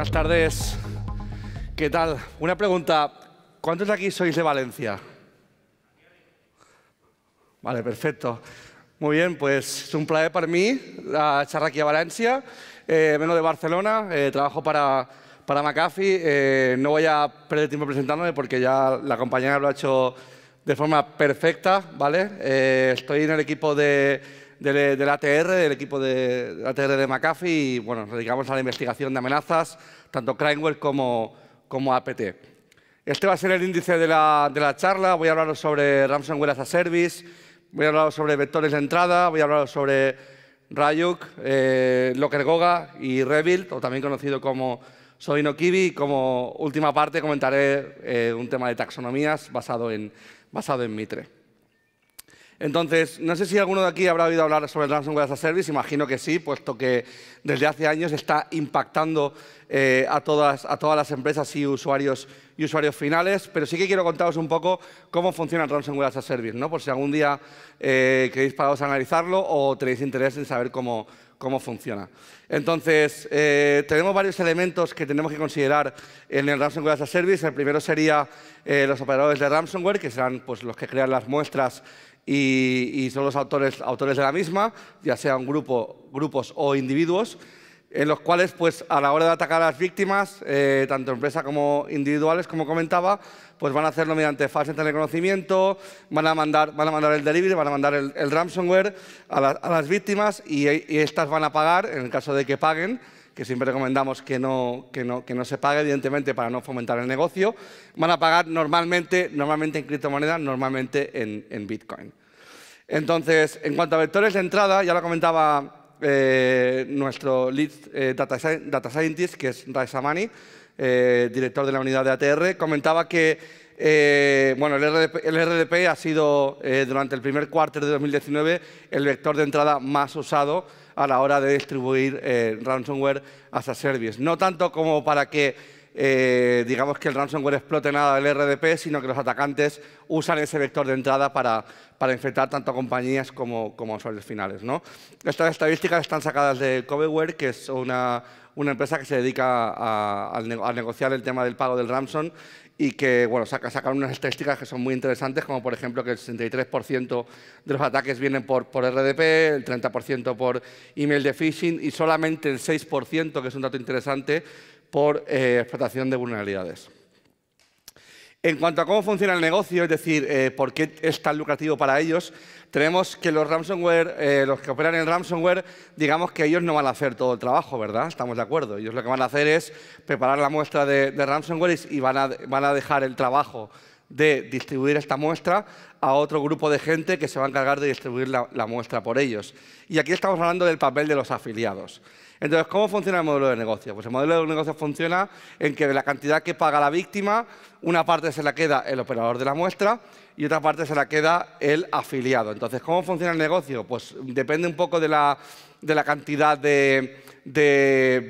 Buenas tardes. ¿Qué tal? Una pregunta. ¿Cuántos de aquí sois de Valencia? Vale, perfecto. Muy bien, pues es un placer para mí echar aquí a Valencia. Eh, vengo de Barcelona, eh, trabajo para, para McAfee. Eh, no voy a perder tiempo presentándome porque ya la compañera lo ha hecho de forma perfecta, ¿vale? Eh, estoy en el equipo de del, ATR, del equipo de, ATR de McAfee, y bueno, nos dedicamos a la investigación de amenazas, tanto crimewell como, como APT. Este va a ser el índice de la, de la charla. Voy a hablaros sobre ransomware as a service, voy a hablaros sobre vectores de entrada, voy a hablaros sobre Rayuk, eh, Lockergoga y Rebuild, o también conocido como Soino Kiwi. Y como última parte comentaré eh, un tema de taxonomías basado en, basado en Mitre. Entonces, no sé si alguno de aquí habrá oído hablar sobre el Ransomware as a Service, imagino que sí, puesto que desde hace años está impactando eh, a, todas, a todas las empresas y usuarios, y usuarios finales, pero sí que quiero contaros un poco cómo funciona el Ransomware as a Service, ¿no? por si algún día eh, queréis pararos a analizarlo o tenéis interés en saber cómo, cómo funciona. Entonces, eh, tenemos varios elementos que tenemos que considerar en el Ransomware as a Service. El primero sería los operadores de ransomware, que serán pues, los que crean las muestras y, son los autores, autores de la misma, ya sean grupo, grupos o individuos, en los cuales pues, a la hora de atacar a las víctimas, eh, tanto empresas como individuales, como comentaba, pues van a hacerlo mediante fases de conocimiento, van a mandar, van a mandar el delivery, van a mandar el, ransomware a, las víctimas y, estas van a pagar, en el caso de que paguen, que siempre recomendamos que no, que no, que no se pague, evidentemente, para no fomentar el negocio, van a pagar normalmente, normalmente en criptomonedas, normalmente en, en Bitcoin. Entonces, en cuanto a vectores de entrada, ya lo comentaba eh, nuestro lead eh, data, scientist, que es Raisamani, eh, director de la unidad de ATR, comentaba que eh, bueno, el, RDP, ha sido, durante el primer cuarto de 2019, el vector de entrada más usado a la hora de distribuir ransomware as a service. No tanto como para que eh, digamos que el ransomware explote nada del RDP, sino que los atacantes usan ese vector de entrada para, para infectar tanto a compañías como, como usuarios finales. Estas estadísticas están sacadas de Coveware, que es una, una empresa que se dedica a, a, negociar el tema del pago del ransom y que bueno, saca, sacan unas estadísticas que son muy interesantes, como por ejemplo que el 63% de los ataques vienen por, por RDP, el 30% por email de phishing y solamente el 6%, que es un dato interesante, por eh, explotación de vulnerabilidades. En cuanto a cómo funciona el negocio, es decir, eh, por qué es tan lucrativo para ellos, tenemos que los ransomware, eh, los que operan en ransomware, digamos que ellos no van a hacer todo el trabajo, ¿verdad? Estamos de acuerdo. Ellos lo que van a hacer es preparar la muestra de, ransomware y van a, dejar el trabajo de distribuir esta muestra a otro grupo de gente que se va a encargar de distribuir la, muestra por ellos. Y aquí estamos hablando del papel de los afiliados. Entonces, ¿cómo funciona el modelo de negocio? Pues el modelo de negocio funciona en que de la cantidad que paga la víctima, una parte se la queda el operador de la muestra y otra parte se la queda el afiliado. Entonces, ¿cómo funciona el negocio? Pues depende un poco de la de la cantidad de,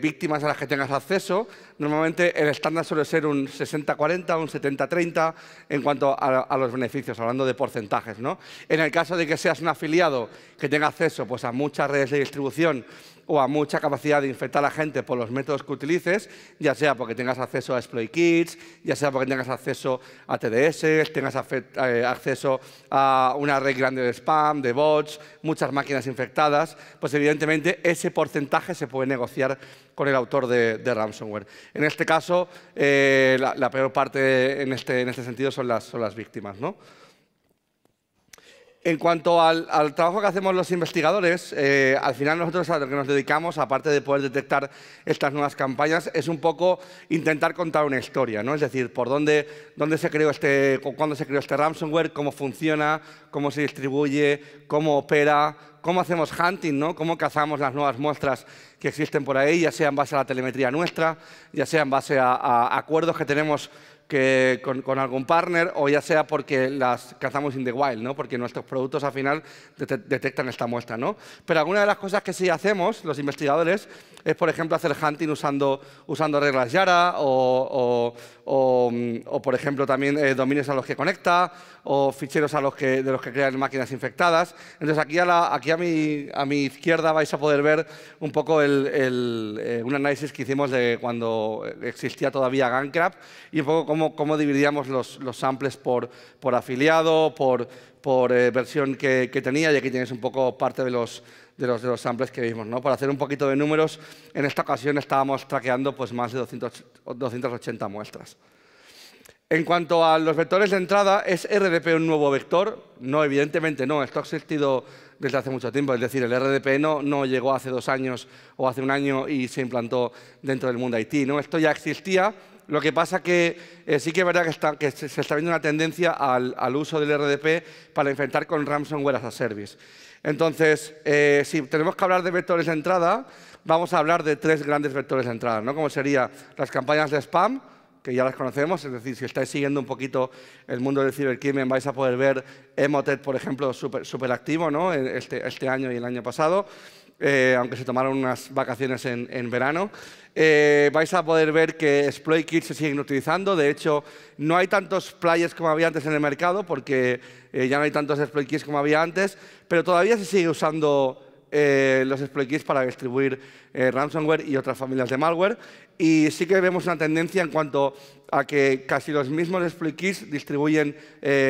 víctimas a las que tengas acceso. Normalmente el estándar suele ser un 60-40, un 70-30 en cuanto a, los beneficios, hablando de porcentajes. ¿no? En el caso de que seas un afiliado que tenga acceso pues, a muchas redes de distribución o a mucha capacidad de infectar a la gente por los métodos que utilices, ya sea porque tengas acceso a exploit kits, ya sea porque tengas acceso a TDS, tengas eh, acceso a una red grande de spam, de bots, muchas máquinas infectadas, pues evidentemente evidentemente ese porcentaje se puede negociar con el autor de, ransomware. En este caso, eh, la, peor parte este, en este, sentido son las, son las víctimas. En cuanto al, trabajo que hacemos los investigadores, eh, al final nosotros a lo que nos dedicamos, aparte de poder detectar estas nuevas campañas, es un poco intentar contar una historia, ¿no? Es decir, por dónde, se creó este, cuándo se creó este ransomware, cómo funciona, cómo se distribuye, cómo opera, cómo hacemos hunting, ¿no? cómo cazamos las nuevas muestras que existen por ahí, ya sea en base a la telemetría nuestra, ya sea en base a, a acuerdos que tenemos que con, algún partner o ya sea porque las cazamos in the wild, ¿no? porque nuestros productos al final detectan esta muestra. ¿no? Pero alguna de las cosas que sí hacemos los investigadores es, por ejemplo, hacer hunting usando, usando reglas Yara o Mm, o, por ejemplo también eh, dominios a los que conecta o ficheros a los que, de los que crean máquinas infectadas. Entonces aquí a, mi, izquierda vais a poder ver un poco eh, un análisis que hicimos de cuando existía todavía GANCRAP y un poco cómo, dividíamos los, samples por, por afiliado, por, por eh, versión que, que tenía y aquí tenéis un poco parte de los de los, de los samples que vimos. ¿no? Para hacer un poquito de números, en esta ocasión estábamos traqueando pues, más de 200, 280 muestras. En cuanto a los vectores de entrada, ¿es RDP un nuevo vector? No, evidentemente no. Esto ha existido desde hace mucho tiempo. Es decir, el RDP no, no llegó hace dos años o hace un año y se implantó dentro del mundo IT. ¿no? Esto ya existía. Lo que pasa que eh, sí que es verdad que, está, que, se está viendo una tendencia al, al uso del RDP para enfrentar con ransomware as a service. Entonces, eh, si tenemos que hablar de vectores de entrada, vamos a hablar de tres grandes vectores de entrada, ¿no? Como serían las campañas de spam, que ya las conocemos, es decir, si estáis siguiendo un poquito el mundo del cibercrimen vais a poder ver Emotet, por ejemplo, súper activo ¿no? E-, este, este año y el año pasado. Eh, aunque se tomaron unas vacaciones en, verano. Eh, vais a poder ver que Exploit Kits se siguen utilizando. De hecho, no hay tantos players como había antes en el mercado, porque eh, ya no hay tantos Exploit Kits como había antes, pero todavía se sigue usando los exploit kits para distribuir ransomware y otras familias de malware. Y sí que vemos una tendencia en cuanto a que casi los mismos exploit kits distribuyen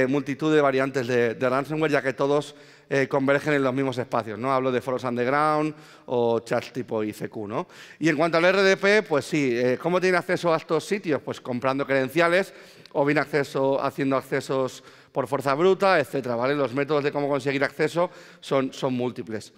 multitud de variantes de ransomware, ya que todos eh, convergen en los mismos espacios. ¿no? Hablo de foros underground o chats tipo ICQ. ¿no? Y en cuanto al RDP, pues sí, eh, ¿cómo tiene acceso a estos sitios? Pues comprando credenciales o bien acceso, haciendo accesos por fuerza bruta, etc. ¿vale? Los métodos de cómo conseguir acceso son múltiples.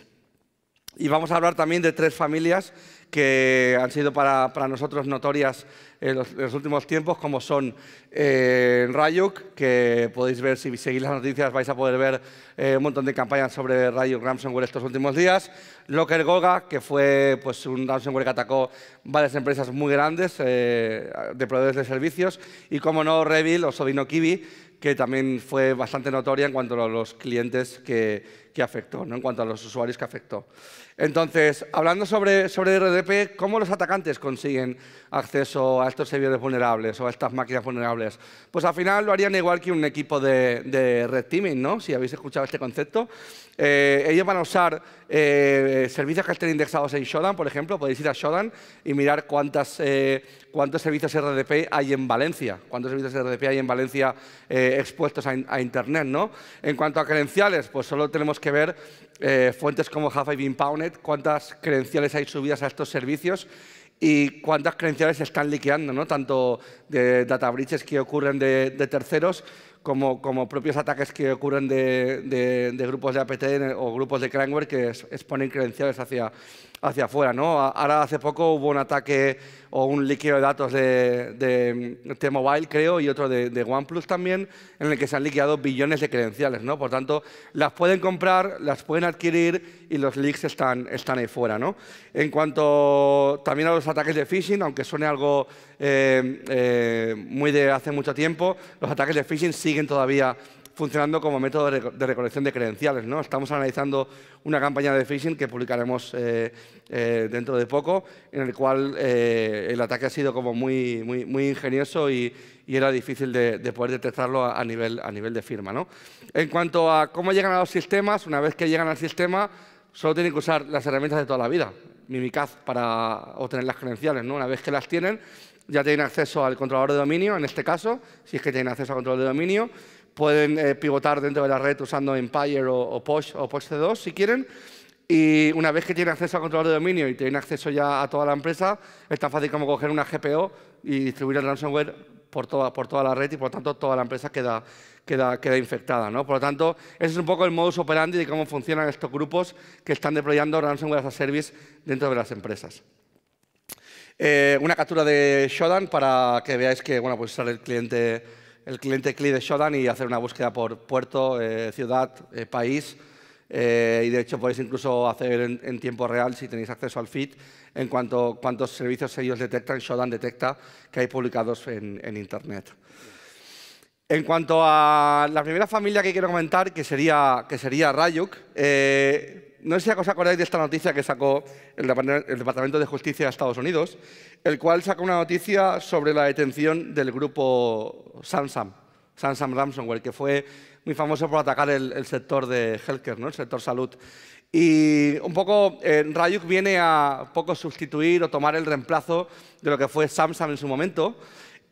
Y vamos a hablar también de tres familias que han sido para, nosotros notorias en los, últimos tiempos, como son eh, Rayuk, que podéis ver si seguís las noticias, vais a poder ver eh, un montón de campañas sobre Rayuk Ransomware estos últimos días. Locker Goga, que fue pues, un ransomware que atacó varias empresas muy grandes eh, de proveedores de servicios. Y, como no, Revil o Sobino Kiwi, que también fue bastante notoria en cuanto a los clientes que que afectó, no en cuanto a los usuarios que afectó. Entonces, hablando sobre, sobre RDP, ¿cómo los atacantes consiguen acceso a estos servidores vulnerables o a estas máquinas vulnerables? Pues al final lo harían igual que un equipo de, red teaming, ¿no? Si habéis escuchado este concepto. Eh, ellos van a usar eh, servicios que estén indexados en Shodan, por ejemplo. Podéis ir a Shodan y mirar cuántas, eh, cuántos servicios RDP hay en Valencia, cuántos servicios RDP hay en Valencia expuestos a, a Internet, ¿no? En cuanto a credenciales, pues solo tenemos que ver eh, fuentes como half I Been cuántas credenciales hay subidas a estos servicios y cuántas credenciales se están liqueando, ¿no? tanto de data breaches que ocurren de, terceros como, como, propios ataques que ocurren de, de, de, grupos de APT o grupos de cranware que exponen credenciales hacia, hacia afuera. ¿no? Ahora hace poco hubo un ataque o un liqueo de datos de, de T-Mobile, creo, y otro de, de, OnePlus también, en el que se han liqueado billones de credenciales. ¿no? Por tanto, las pueden comprar, las pueden adquirir y los leaks están, están ahí fuera. ¿no? En cuanto también a los ataques de phishing, aunque suene algo eh, eh, muy de hace mucho tiempo, los ataques de phishing siguen todavía funcionando como método de, recolección de credenciales. ¿no? Estamos analizando una campaña de phishing que publicaremos eh, eh, dentro de poco, en el cual eh, el ataque ha sido como muy, muy, ingenioso y, era difícil de, poder detectarlo a, nivel, a nivel de firma. ¿no? En cuanto a cómo llegan a los sistemas, una vez que llegan al sistema, solo tienen que usar las herramientas de toda la vida, Mimicaz para obtener las credenciales. ¿no? Una vez que las tienen, ya tienen acceso al controlador de dominio, en este caso, si es que tienen acceso al control de dominio, pueden eh, pivotar dentro de la red usando Empire o, o Posh o Posh C2 si quieren. Y una vez que tienen acceso al controlador de dominio y tienen acceso ya a toda la empresa, es tan fácil como coger una GPO y distribuir el ransomware por toda, por toda la red y por lo tanto toda la empresa queda, queda, queda infectada. ¿no? Por lo tanto, ese es un poco el modus operandi de cómo funcionan estos grupos que están deployando ransomware as a service dentro de las empresas. Eh, una captura de Shodan para que veáis que bueno, pues sale el cliente el cliente CLI de Shodan y hacer una búsqueda por puerto, eh, ciudad, eh, país. Eh, y de hecho podéis incluso hacer en, tiempo real, si tenéis acceso al feed, en cuanto cuántos servicios ellos detectan, Shodan detecta que hay publicados en, Internet. En cuanto a la primera familia que quiero comentar, que sería, que sería Rayuk, no sé si os acordáis de esta noticia que sacó el Departamento de Justicia de Estados Unidos, el cual sacó una noticia sobre la detención del grupo Samsam, Samsam Ransomware, que fue muy famoso por atacar el, sector de healthcare, ¿no? el sector salud. Y un poco, eh, Rayuk viene a poco sustituir o tomar el reemplazo de lo que fue Samsam en su momento,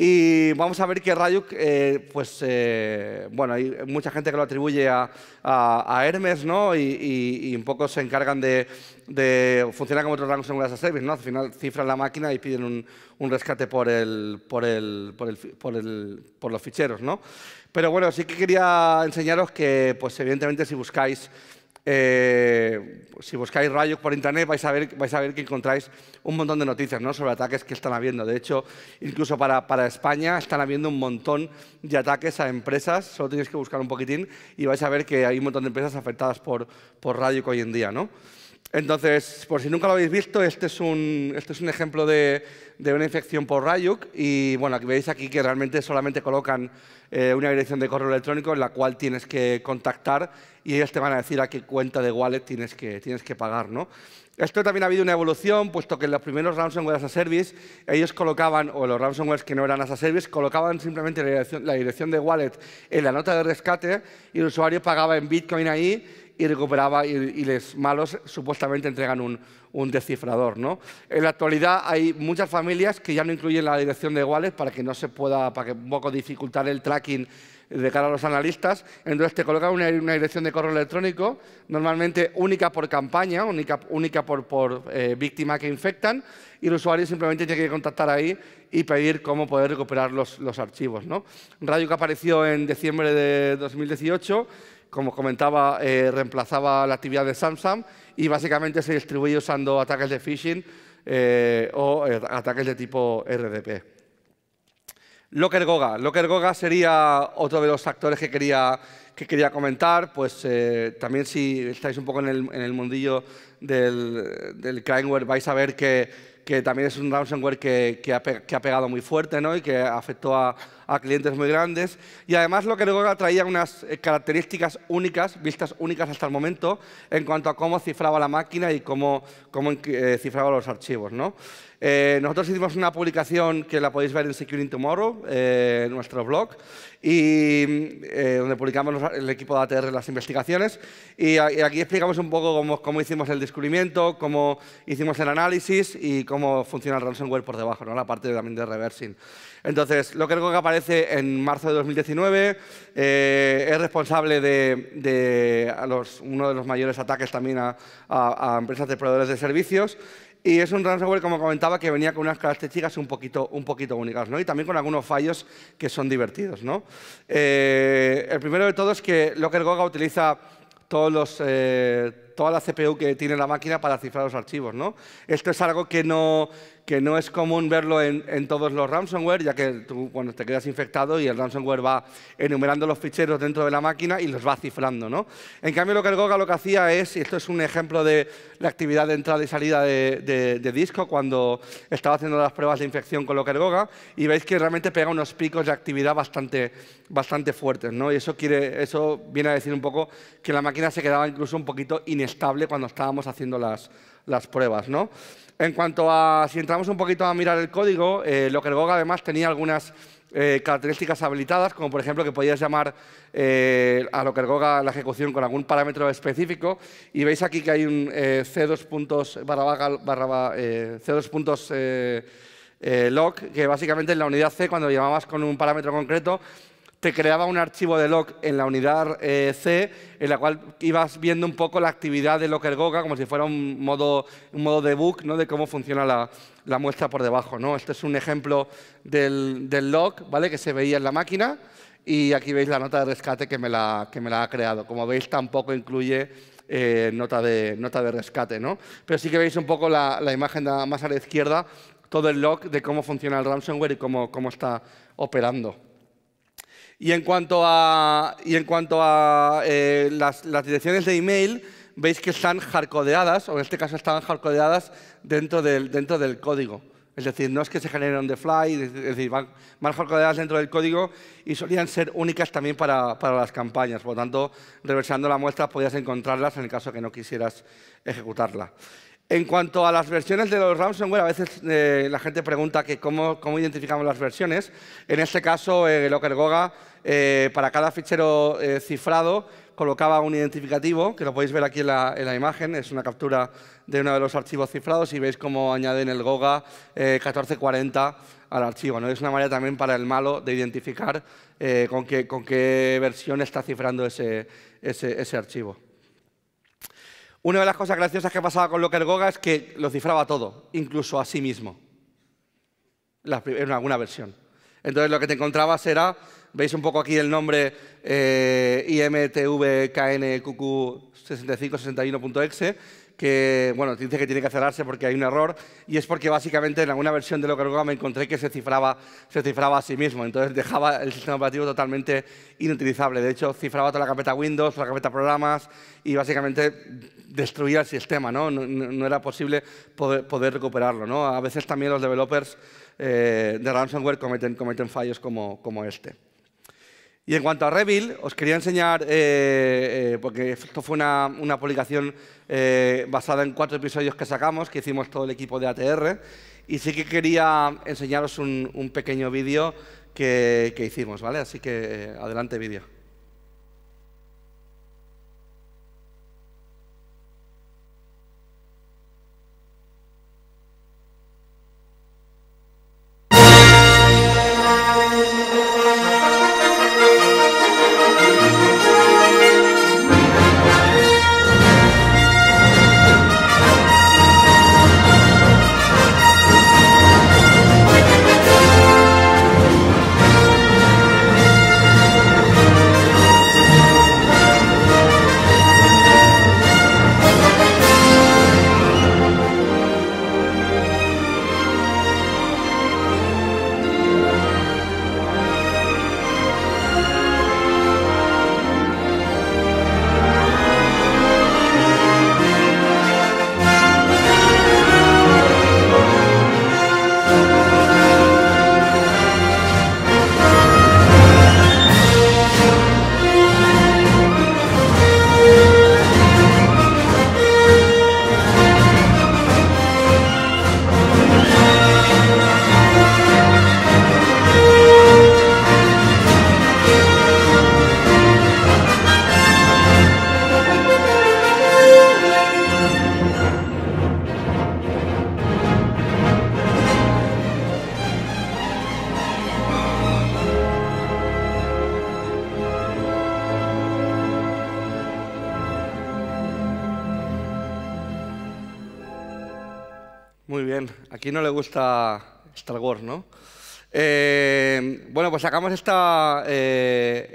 y vamos a ver que Rayuk, eh, pues, eh, bueno, hay mucha gente que lo atribuye a, Hermes, ¿no? Y, un poco se encargan de, de funcionar como otros en Google service, ¿no? Al final cifran la máquina y piden un, un rescate por, el, por, el, por, el, por, por los ficheros, ¿no? Pero bueno, sí que quería enseñaros que, pues, evidentemente, si buscáis eh, si buscáis radio por internet vais a, ver, que encontráis un montón de noticias sobre ataques que están habiendo. De hecho, incluso para, España están habiendo un montón de ataques a empresas. Solo tenéis que buscar un poquitín y vais a ver que hay un montón de empresas afectadas por, por hoy en día. ¿no? Entonces, por si nunca lo habéis visto, este es un, este es un ejemplo de, de, una infección por Rayuk y bueno, veis aquí que realmente solamente colocan eh, una dirección de correo electrónico en la cual tienes que contactar y ellos te van a decir a qué cuenta de wallet tienes que, tienes que pagar. ¿no? Esto también ha habido una evolución, puesto que en los primeros ransomware as a service, ellos colocaban, o los ransomware que no eran as a service, colocaban simplemente la dirección, la dirección de wallet en la nota de rescate y el usuario pagaba en Bitcoin ahí y recuperaba y, los malos supuestamente entregan un, descifrador. ¿no? En la actualidad hay muchas familias que ya no incluyen la dirección de iguales para que no se pueda, para que un poco dificultar el tracking de cara a los analistas. Entonces te colocan una, dirección de correo electrónico, normalmente única por campaña, única, única por, por eh, víctima que infectan, y el usuario simplemente tiene que contactar ahí y pedir cómo poder recuperar los, archivos. ¿no? Radio que apareció en diciembre de 2018 como comentaba, eh, reemplazaba la actividad de Samsung y básicamente se distribuye usando ataques de phishing eh, o eh, ataques de tipo RDP. Locker Goga. sería otro de los actores que quería, que quería comentar. Pues también si estáis un poco en el, mundillo del, del, crimeware vais a ver que, que también es un ransomware que, que, ha, que ha, pegado muy fuerte y que afectó a, clientes muy grandes. Y además lo que luego traía unas eh, características únicas, vistas únicas hasta el momento, en cuanto a cómo cifraba la máquina y cómo, cómo eh, cifraba los archivos. ¿no? Eh, nosotros hicimos una publicación que la podéis ver en Securing Tomorrow, eh, en nuestro blog, y, eh, donde publicamos el equipo de ATR las investigaciones. Y, aquí explicamos un poco cómo, hicimos el descubrimiento, cómo hicimos el análisis y cómo funciona el ransomware por debajo, ¿no? la parte también de reversing. Entonces, lo que creo que aparece en marzo de 2019 es responsable de, los, uno de los mayores ataques también a, a empresas de proveedores de servicios y es un ransomware, como comentaba, que venía con unas características un poquito, un poquito únicas, ¿no? Y también con algunos fallos que son divertidos, ¿no? Eh, el primero de todo es que Locker utiliza todos los, eh, toda la CPU que tiene la máquina para cifrar los archivos, ¿no? Esto es algo que no que no es común verlo en, todos los ransomware, ya que tú cuando te quedas infectado y el ransomware va enumerando los ficheros dentro de la máquina y los va cifrando. ¿no? En cambio, lo que el Goga lo que hacía es, y esto es un ejemplo de la actividad de entrada y salida de, disco cuando estaba haciendo las pruebas de infección con lo que el Goga, y veis que realmente pega unos picos de actividad bastante, bastante fuertes. ¿no? Y eso, quiere, eso viene a decir un poco que la máquina se quedaba incluso un poquito inestable cuando estábamos haciendo las, las pruebas. ¿no? En cuanto a, si entramos un poquito a mirar el código, eh, además tenía algunas eh, características habilitadas, como por ejemplo que podías llamar eh, a Lockergog a la ejecución con algún parámetro específico. Y veis aquí que hay un C2 eh, C2 puntos log, que básicamente en la unidad C, cuando llamabas con un parámetro concreto, te creaba un archivo de log en la unidad eh, C, en la cual ibas viendo un poco la actividad de Lockergoga, como si fuera un modo, un modo debug ¿no? de cómo funciona la, muestra por debajo. Este es un ejemplo del, del, log ¿vale? que se veía en la máquina y aquí veis la nota de rescate que me la, que me la ha creado. Como veis, tampoco incluye eh, nota, de, nota de rescate. Pero sí que veis un poco la, imagen más a la izquierda, todo el log de cómo funciona el ransomware y cómo, cómo está operando. Y en cuanto a, en cuanto a eh, las, direcciones de email, veis que están hardcodeadas, o en este caso estaban hardcodeadas dentro del, dentro del código. Es decir, no es que se generen on the fly, es decir, van, jarcodeadas hardcodeadas dentro del código y solían ser únicas también para, para las campañas. Por lo tanto, reversando la muestra podías encontrarlas en el caso que no quisieras ejecutarla. En cuanto a las versiones de los ransomware, a veces eh, la gente pregunta que cómo, identificamos las versiones. En este caso, eh, el Lockergoga, GOGA, eh, para cada fichero cifrado, colocaba un identificativo, que lo podéis ver aquí en la, imagen, es una captura de uno de los archivos cifrados y veis cómo añaden el GOGA 1440 al archivo. ¿no? Es una manera también para el malo de identificar con, qué, versión está cifrando ese archivo. Una de las cosas graciosas que pasaba con Locker Goga es que lo cifraba todo, incluso a sí mismo, en alguna versión. Entonces lo que te encontrabas era, veis un poco aquí el nombre eh, imtvknqq6561.exe, que bueno, dice que tiene que cerrarse porque hay un error y es porque básicamente en alguna versión de lo que me encontré que se cifraba, a sí mismo, entonces dejaba el sistema operativo totalmente inutilizable. De hecho, cifraba toda la carpeta Windows, toda la carpeta programas y básicamente destruía el sistema, ¿no? No, era posible poder, recuperarlo, ¿no? A veces también los developers eh, de ransomware cometen, cometen fallos como este. Y en cuanto a Revil, os quería enseñar, eh, eh, porque esto fue una, publicación eh, basada en cuatro episodios que sacamos, que hicimos todo el equipo de ATR, y sí que quería enseñaros un, pequeño vídeo que, que hicimos, ¿vale? Así que adelante vídeo. Eh, bueno, pues sacamos eh,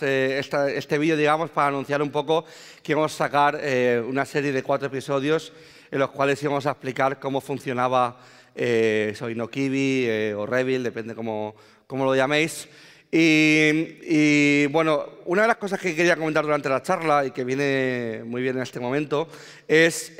eh, este vídeo, digamos, para anunciar un poco que íbamos a sacar una serie de cuatro episodios en los cuales íbamos a explicar cómo funcionaba Soy no o Revil, depende cómo, cómo lo llaméis. y, bueno, una de las cosas que quería comentar durante la charla y que viene muy bien en este momento es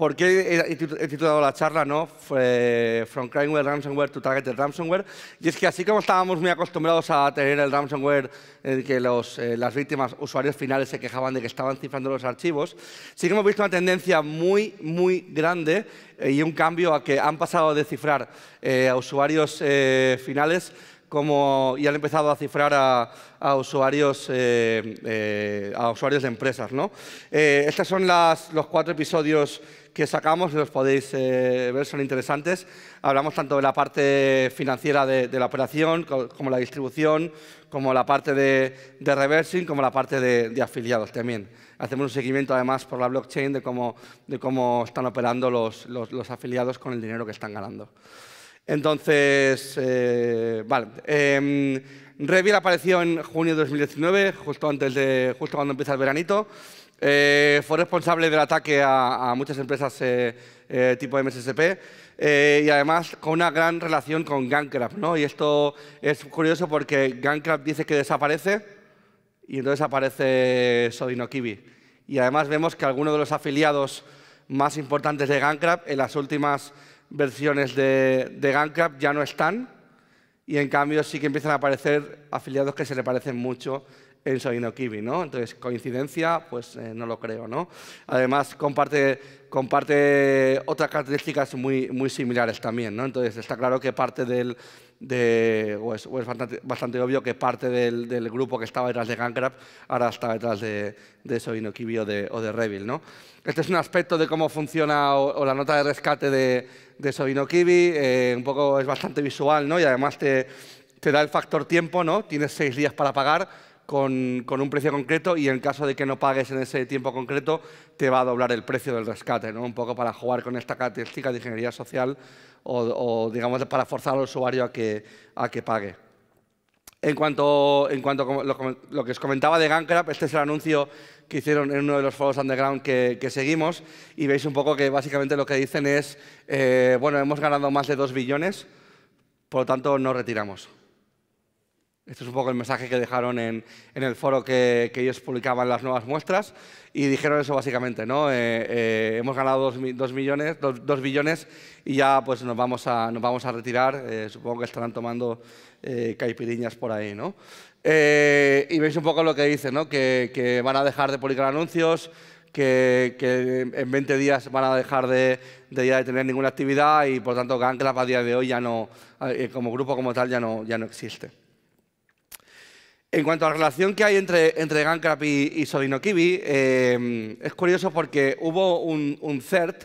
¿Por qué he titulado la charla, no? From Crimeware Ransomware to Targeted Ransomware. Y es que así como estábamos muy acostumbrados a tener el ransomware en que los, eh, las víctimas, usuarios finales, se quejaban de que estaban cifrando los archivos, sí que hemos visto una tendencia muy, muy grande eh, y un cambio a que han pasado de cifrar eh, a usuarios finales y han empezado a cifrar a, usuarios, eh, eh, a usuarios de empresas. ¿no? Eh, estos son los cuatro episodios que sacamos, los podéis ver, son interesantes. Hablamos tanto de la parte financiera de, la operación, como la distribución, como la parte de, de reversing, como la parte de, afiliados también. Hacemos un seguimiento además por la blockchain de cómo, están operando los, los afiliados con el dinero que están ganando. Entonces, eh, vale. Em, apareció en junio de 2019, justo, antes de, justo cuando empieza el veranito. Eh, fue responsable del ataque a, muchas empresas eh, eh, tipo MSSP y además con una gran relación con Gankrap, ¿no? Y esto es curioso porque Gankrap dice que desaparece y entonces aparece Sodinokibi. Y además vemos que algunos de los afiliados más importantes de Gankrap en las últimas versiones de, de ya no están y en cambio sí que empiezan a aparecer afiliados que se le parecen mucho en Solino Kiwi, ¿no? Entonces, coincidencia, pues eh, no lo creo, ¿no? Además, comparte, comparte otras características muy, muy similares también, ¿no? Entonces, está claro que parte del, de, o, es, bastante, obvio que parte del, del, grupo que estaba detrás de Gangrap ahora está detrás de, de Soino o de, o Revil. ¿no? Este es un aspecto de cómo funciona o, la nota de rescate de, de eh, un poco es bastante visual ¿no? y además te, te da el factor tiempo, ¿no? tienes seis días para pagar, con, con, un precio concreto y en caso de que no pagues en ese tiempo concreto, te va a doblar el precio del rescate, ¿no? Un poco para jugar con esta característica de ingeniería social o, digamos, para forzar al usuario a que, pague. En cuanto, en cuanto a lo, que os comentaba de Gankrap, este es el anuncio que hicieron en uno de los foros underground que, seguimos y veis un poco que básicamente lo que dicen es, eh, bueno, hemos ganado más de 2 billones, por lo tanto no retiramos. Este es un poco el mensaje que dejaron en, el foro que, ellos publicaban las nuevas muestras y dijeron eso básicamente, ¿no? Eh, eh, hemos ganado 2 millones, dos, billones y ya pues nos vamos a, nos vamos a retirar. Eh, supongo que estarán tomando caipiriñas por ahí, ¿no? y veis un poco lo que dicen, ¿no? Que, van a dejar de publicar anuncios, que, en 20 días van a dejar de, ya de tener ninguna actividad y por tanto Gang a día de hoy ya no, como grupo como tal ya no, ya no existe. En cuanto a la relación que hay entre, entre Gankrap y, y Solino em, es curioso porque hubo un, CERT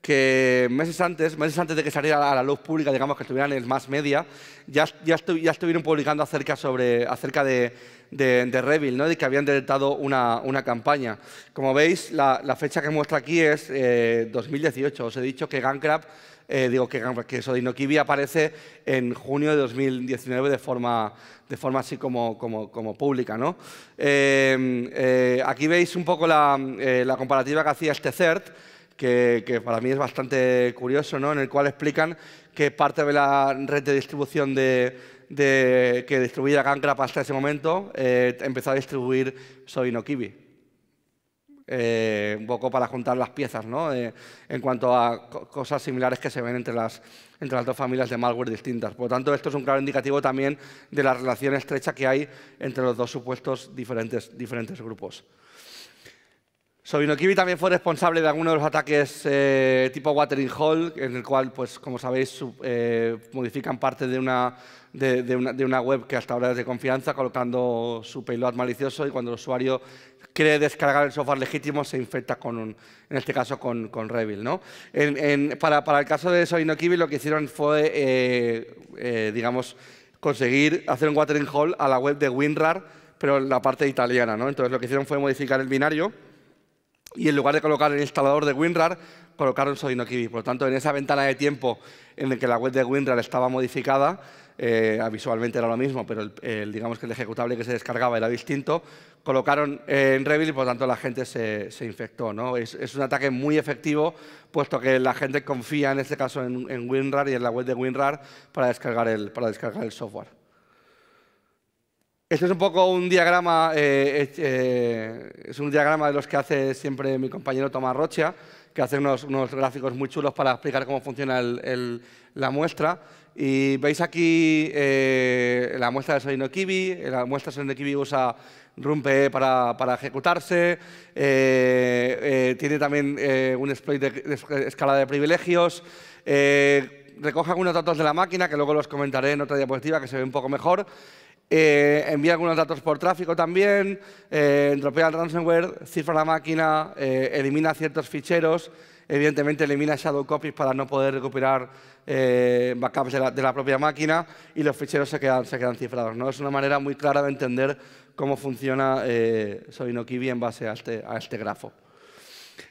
que meses antes, meses antes de que saliera a la luz pública, digamos que estuvieran en el más media, ya, ya, ya, estuvieron publicando acerca, sobre, acerca de, de, de ¿no? de que habían detectado una, campaña. Como veis, la, fecha que muestra aquí es 2018. Eh, Os he dicho que Gankrap eh, digo que, que eso de aparece en junio de 2019 de forma, de forma así como, como, pública. Em, eh, aquí veis un poco eh, la, comparativa que hacía este CERT, que, para mí es bastante curioso, ¿no? en el cual explican que parte de la red de distribución de, de que distribuía Gangrap hasta ese momento empezó a distribuir Soy eh, un poco para juntar las piezas, ¿no? Eh, en cuanto a cosas similares que se ven entre las, entre las dos familias de malware distintas. Por lo tanto, esto es un claro indicativo también de la relación estrecha que hay entre los dos supuestos diferentes, diferentes grupos. Sobinokibi también fue responsable de algunos de los ataques eh, tipo Watering Hole, en el cual, pues, como sabéis, eh, modifican parte de una, web que hasta ahora es de confianza, colocando su payload malicioso y cuando el usuario cree descargar el software legítimo se infecta con, en este caso, con, con Revil. ¿no? para, el caso de Sobinokibi lo que hicieron fue, eh, digamos, conseguir hacer un Watering Hole a la web de WinRAR, pero en la parte italiana. ¿no? Entonces lo que hicieron fue modificar el binario y en lugar de colocar el instalador de WinRAR, colocaron Sodino Por lo tanto, en esa ventana de tiempo en la que la web de WinRAR estaba modificada, eh, visualmente era lo mismo, pero el, digamos que el ejecutable que se descargaba era distinto, colocaron en Revit y por lo tanto la gente se, infectó. ¿no? Es, un ataque muy efectivo, puesto que la gente confía en este caso en, WinRAR y en la web de WinRAR para descargar el, para descargar el software. Este es un poco un diagrama, eh, eh, es un diagrama de los que hace siempre mi compañero Tomás Rocha, que hace unos, gráficos muy chulos para explicar cómo funciona la muestra. Y veis aquí eh, la muestra de Solino Kiwi. La muestra de Solino Kiwi usa Rumpe para, para ejecutarse. tiene también un exploit de, de, escala de privilegios. recoge algunos datos de la máquina, que luego los comentaré en otra diapositiva que se ve un poco mejor. Eh, envía algunos datos por tráfico también, eh, entropea el ransomware, cifra la máquina, eh, elimina ciertos ficheros, evidentemente elimina shadow copies para no poder recuperar eh, backups de la, propia máquina y los ficheros se quedan, se quedan cifrados. ¿no? Es una manera muy clara de entender cómo funciona eh, en base a este, este grafo.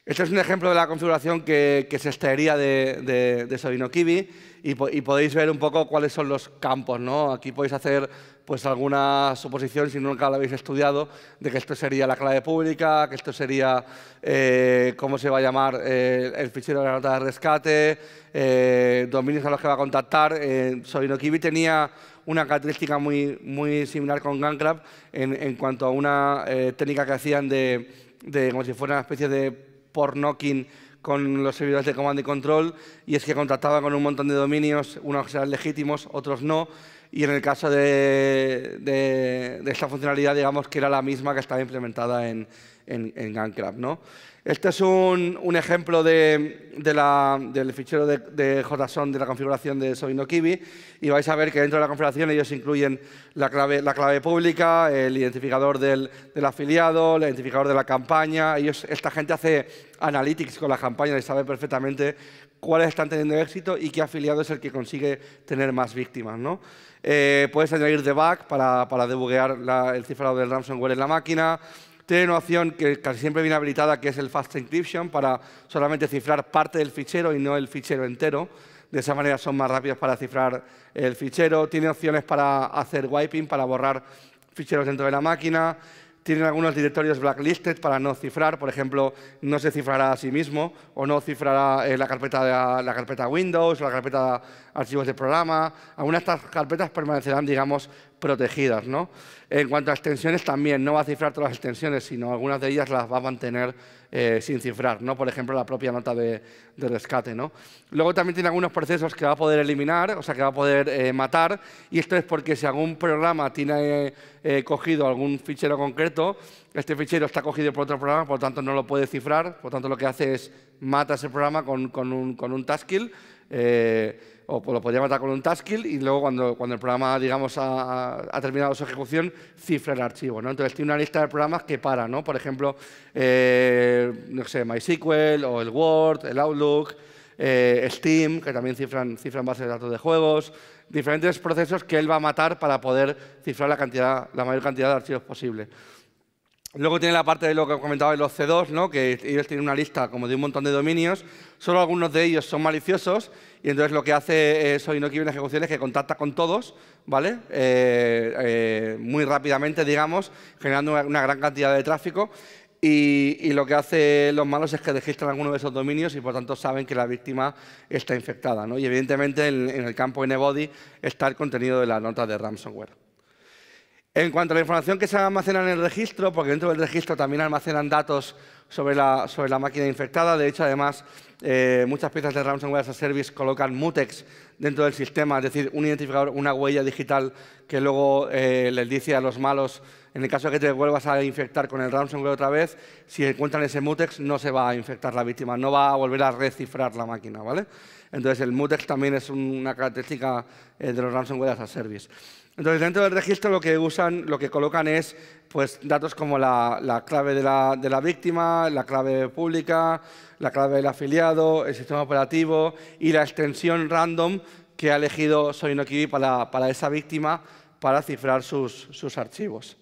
Este es un ejemplo de la configuración que, se extraería de, de, y, podéis ver un poco cuáles son los campos. ¿no? Aquí podéis hacer pues, alguna suposición, si nunca lo habéis estudiado, de que esto sería la clave pública, que esto sería eh, cómo se va a llamar eh, el fichero de la nota de rescate, eh, dominios a los que va a contactar. Sabino Kiwi tenía una característica muy, similar con Gangrab en, cuanto a una técnica que hacían de como si fuera una especie de por knocking con los servidores de comando y control y es que contactaba con un montón de dominios, unos eran legítimos, otros no. Y en el caso de, esta funcionalidad, digamos que era la misma que estaba implementada en, en, en este es un, ejemplo del fichero de, de JSON de la configuración de Sobino Kiwi y vais a ver que dentro de la configuración ellos incluyen la clave, la clave pública, el identificador del, afiliado, el identificador de la campaña. Ellos, esta gente hace analytics con la campaña y sabe perfectamente cuáles están teniendo éxito y qué afiliado es el que consigue tener más víctimas. Eh, puedes añadir debug para, para debuguear el cifrado del ransomware en la máquina tiene una opción que casi siempre viene habilitada, que es el Fast Encryption, para solamente cifrar parte del fichero y no el fichero entero. De esa manera son más rápidos para cifrar el fichero. Tiene opciones para hacer wiping, para borrar ficheros dentro de la máquina. Tiene algunos directorios blacklisted para no cifrar. Por ejemplo, no se cifrará a sí mismo o no cifrará eh, la, carpeta de, la carpeta Windows o la carpeta archivos de programa. Algunas de estas carpetas permanecerán, digamos, protegidas. ¿no? En cuanto a extensiones, también no va a cifrar todas las extensiones, sino algunas de ellas las va a mantener eh, sin cifrar, ¿no? por ejemplo, la propia nota de, rescate. ¿no? Luego también tiene algunos procesos que va a poder eliminar, o sea, que va a poder eh, matar, y esto es porque si algún programa tiene eh, cogido algún fichero concreto, este fichero está cogido por otro programa, por lo tanto no lo puede cifrar, por tanto lo que hace es mata ese programa con, un, con un task kill, o pues lo podría matar con un kill y luego cuando, el programa, digamos, ha, terminado su ejecución, cifra el archivo, Entonces tiene una lista de programas que para, ¿no? Por ejemplo, eh, no sé, MySQL o el Word, el Outlook, eh, Steam, que también cifran, cifran bases de datos de juegos, diferentes procesos que él va a matar para poder cifrar la, cantidad, la mayor cantidad de archivos posible. Luego tiene la parte de lo que comentaba de los C2, ¿no? que ellos tienen una lista como de un montón de dominios. Solo algunos de ellos son maliciosos y entonces lo que hace eso eh, y no quiere ejecución es que contacta con todos, ¿vale? Eh, eh, muy rápidamente, digamos, generando una, gran cantidad de tráfico. Y, lo que hacen los malos es que registran algunos de esos dominios y por tanto saben que la víctima está infectada. ¿no? Y evidentemente en, el campo N-Body está el contenido de la nota de ransomware. En cuanto a la información que se almacena en el registro, porque dentro del registro también almacenan datos sobre la, sobre la máquina infectada, de hecho, además, eh, muchas piezas de ransomware as a service colocan mutex dentro del sistema, es decir, un identificador, una huella digital que luego eh, les dice a los malos, en el caso de que te vuelvas a infectar con el ransomware otra vez, si encuentran ese mutex no se va a infectar la víctima, no va a volver a recifrar la máquina, ¿vale? Entonces el mutex también es una característica eh, de los ransomware as a service. Entonces, dentro del registro lo que usan, lo que colocan es pues, datos como la, clave de la víctima, la clave pública, la clave del afiliado, el sistema operativo y la extensión random que ha elegido Soy para, esa víctima para cifrar sus archivos.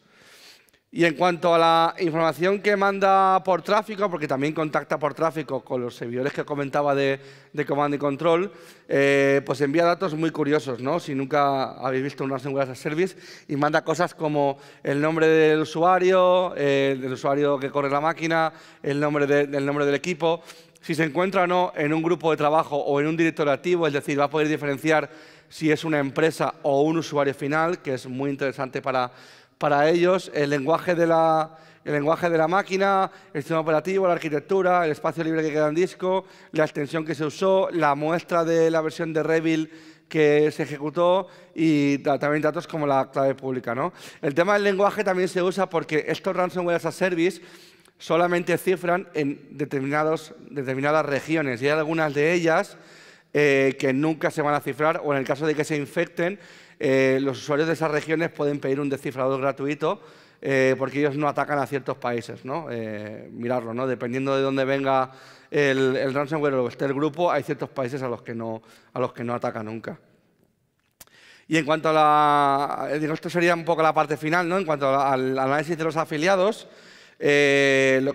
Y en cuanto a la información que manda por tráfico, porque también contacta por tráfico con los servidores que comentaba de, de y control, eh, pues envía datos muy curiosos, ¿no? Si nunca habéis visto una seguridad service, y manda cosas como el nombre del usuario, el eh, del usuario que corre la máquina, el nombre, del nombre del equipo, si se encuentra o no en un grupo de trabajo o en un directorio activo, es decir, va a poder diferenciar si es una empresa o un usuario final, que es muy interesante para para ellos el lenguaje de la, lenguaje de la máquina, el sistema operativo, la arquitectura, el espacio libre que queda en disco, la extensión que se usó, la muestra de la versión de Revil que se ejecutó y también datos como la clave pública. ¿no? El tema del lenguaje también se usa porque estos ransomware as a service solamente cifran en determinados, determinadas regiones y hay algunas de ellas eh, que nunca se van a cifrar o en el caso de que se infecten, eh, los usuarios de esas regiones pueden pedir un descifrador gratuito eh, porque ellos no atacan a ciertos países. ¿no? Eh, mirarlo, ¿no? dependiendo de dónde venga el, ransomware o esté el grupo, hay ciertos países a los que no, a ataca nunca. Y en cuanto a la... esto sería un poco la parte final, En cuanto al análisis de los afiliados,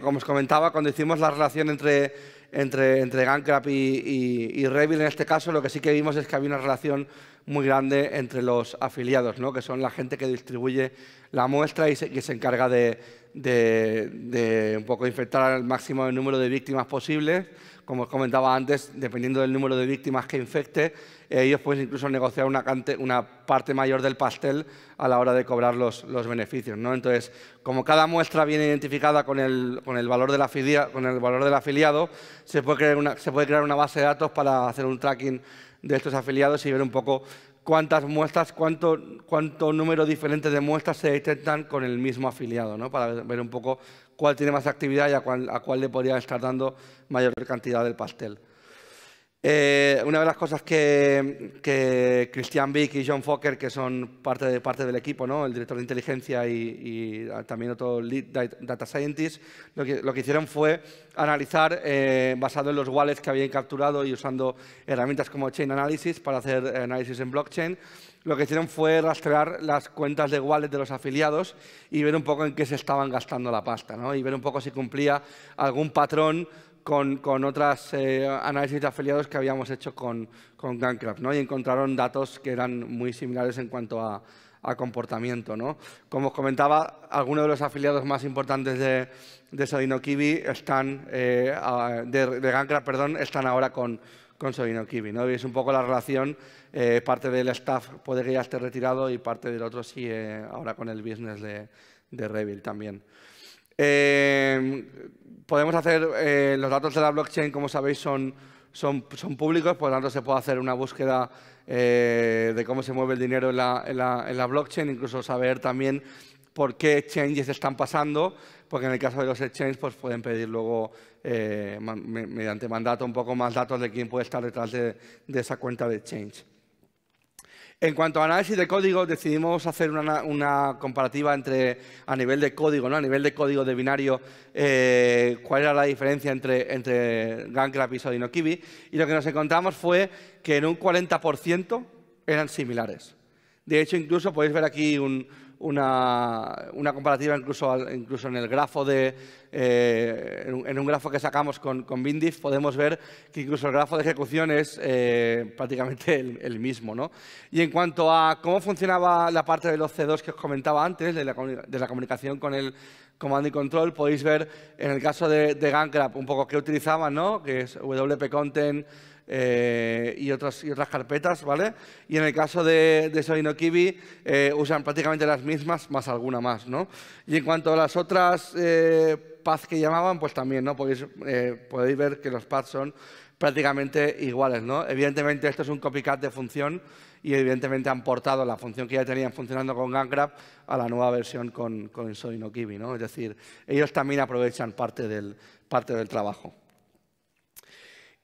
como os comentaba, cuando hicimos la relación entre, entre, Gankrap y, y, y en este caso, lo que sí que vimos es que había una relación muy grande entre los afiliados, ¿no? que son la gente que distribuye la muestra y que se encarga de, un poco infectar al máximo el número de víctimas posible. Como os comentaba antes, dependiendo del número de víctimas que infecte, eh, ellos pueden incluso negociar una, parte mayor del pastel a la hora de cobrar los, beneficios. ¿no? Entonces, como cada muestra viene identificada con el, valor, del con afiliado, se puede, crear se puede crear una base de datos para hacer un tracking de estos afiliados y ver un poco cuántas muestras, cuánto, cuánto número diferente de muestras se detectan con el mismo afiliado, ¿no? para ver un poco cuál tiene más actividad y a cuál, a cuál le podría estar dando mayor cantidad del pastel. Eh, una de las cosas que, Christian Vick y John Fokker, que son parte, de, parte del equipo, ¿no? el director de inteligencia y, ah, también otro lead data scientist, lo que, hicieron fue analizar eh, basado en los wallets que habían capturado y usando herramientas como Chain Analysis para hacer análisis en blockchain. Lo que hicieron fue rastrear las cuentas de wallet de los afiliados y ver un poco en qué se estaban gastando la pasta y ver un poco si cumplía algún patrón con, otros eh, análisis de afiliados que habíamos hecho con, con ¿no? y encontraron datos que eran muy similares en cuanto a, comportamiento. ¿no? Como os comentaba, algunos de los afiliados más importantes de, de están, eh, de, perdón, están ahora con, con Kibi Kiwi. ¿no? un poco la relación, eh, parte del staff puede que ya esté retirado y parte del otro sigue ahora con el business de, de también. Eh, podemos hacer, eh, los datos de la blockchain, como sabéis, son, públicos, por lo tanto se puede hacer una búsqueda eh, de cómo se mueve el dinero en la, en, la, blockchain, incluso saber también por qué exchanges están pasando, porque en el caso de los exchanges pues pueden pedir luego, mediante mandato, un poco más datos de quién puede estar detrás de, de esa cuenta de exchange. En cuanto a análisis de código, decidimos hacer una, comparativa entre, a nivel de código, ¿no? a nivel de código de binario, eh, cuál era la diferencia entre, entre y Sodinokibi Y lo que nos encontramos fue que en un 40% eran similares. De hecho, incluso podéis ver aquí un, una, una comparativa incluso, incluso, en el grafo de, eh, en un grafo que sacamos con, con podemos ver que incluso el grafo de ejecución es eh, prácticamente el, mismo. ¿no? Y en cuanto a cómo funcionaba la parte de los C2 que os comentaba antes, de la, comunicación con el Command y Control, podéis ver en el caso de, de un poco qué utilizaban, ¿no? que es WP Content, eh, y, otras y otras carpetas, ¿vale? Y en el caso de, de eh, usan prácticamente las mismas, más alguna más, ¿no? Y en cuanto a las otras eh, paths que llamaban, pues también, ¿no? Podéis, ver que los paths son prácticamente iguales, ¿no? Evidentemente esto es un copycat de función y evidentemente han portado la función que ya tenían funcionando con Gangrab a la nueva versión con, con no Es decir, ellos también aprovechan parte del, parte del trabajo.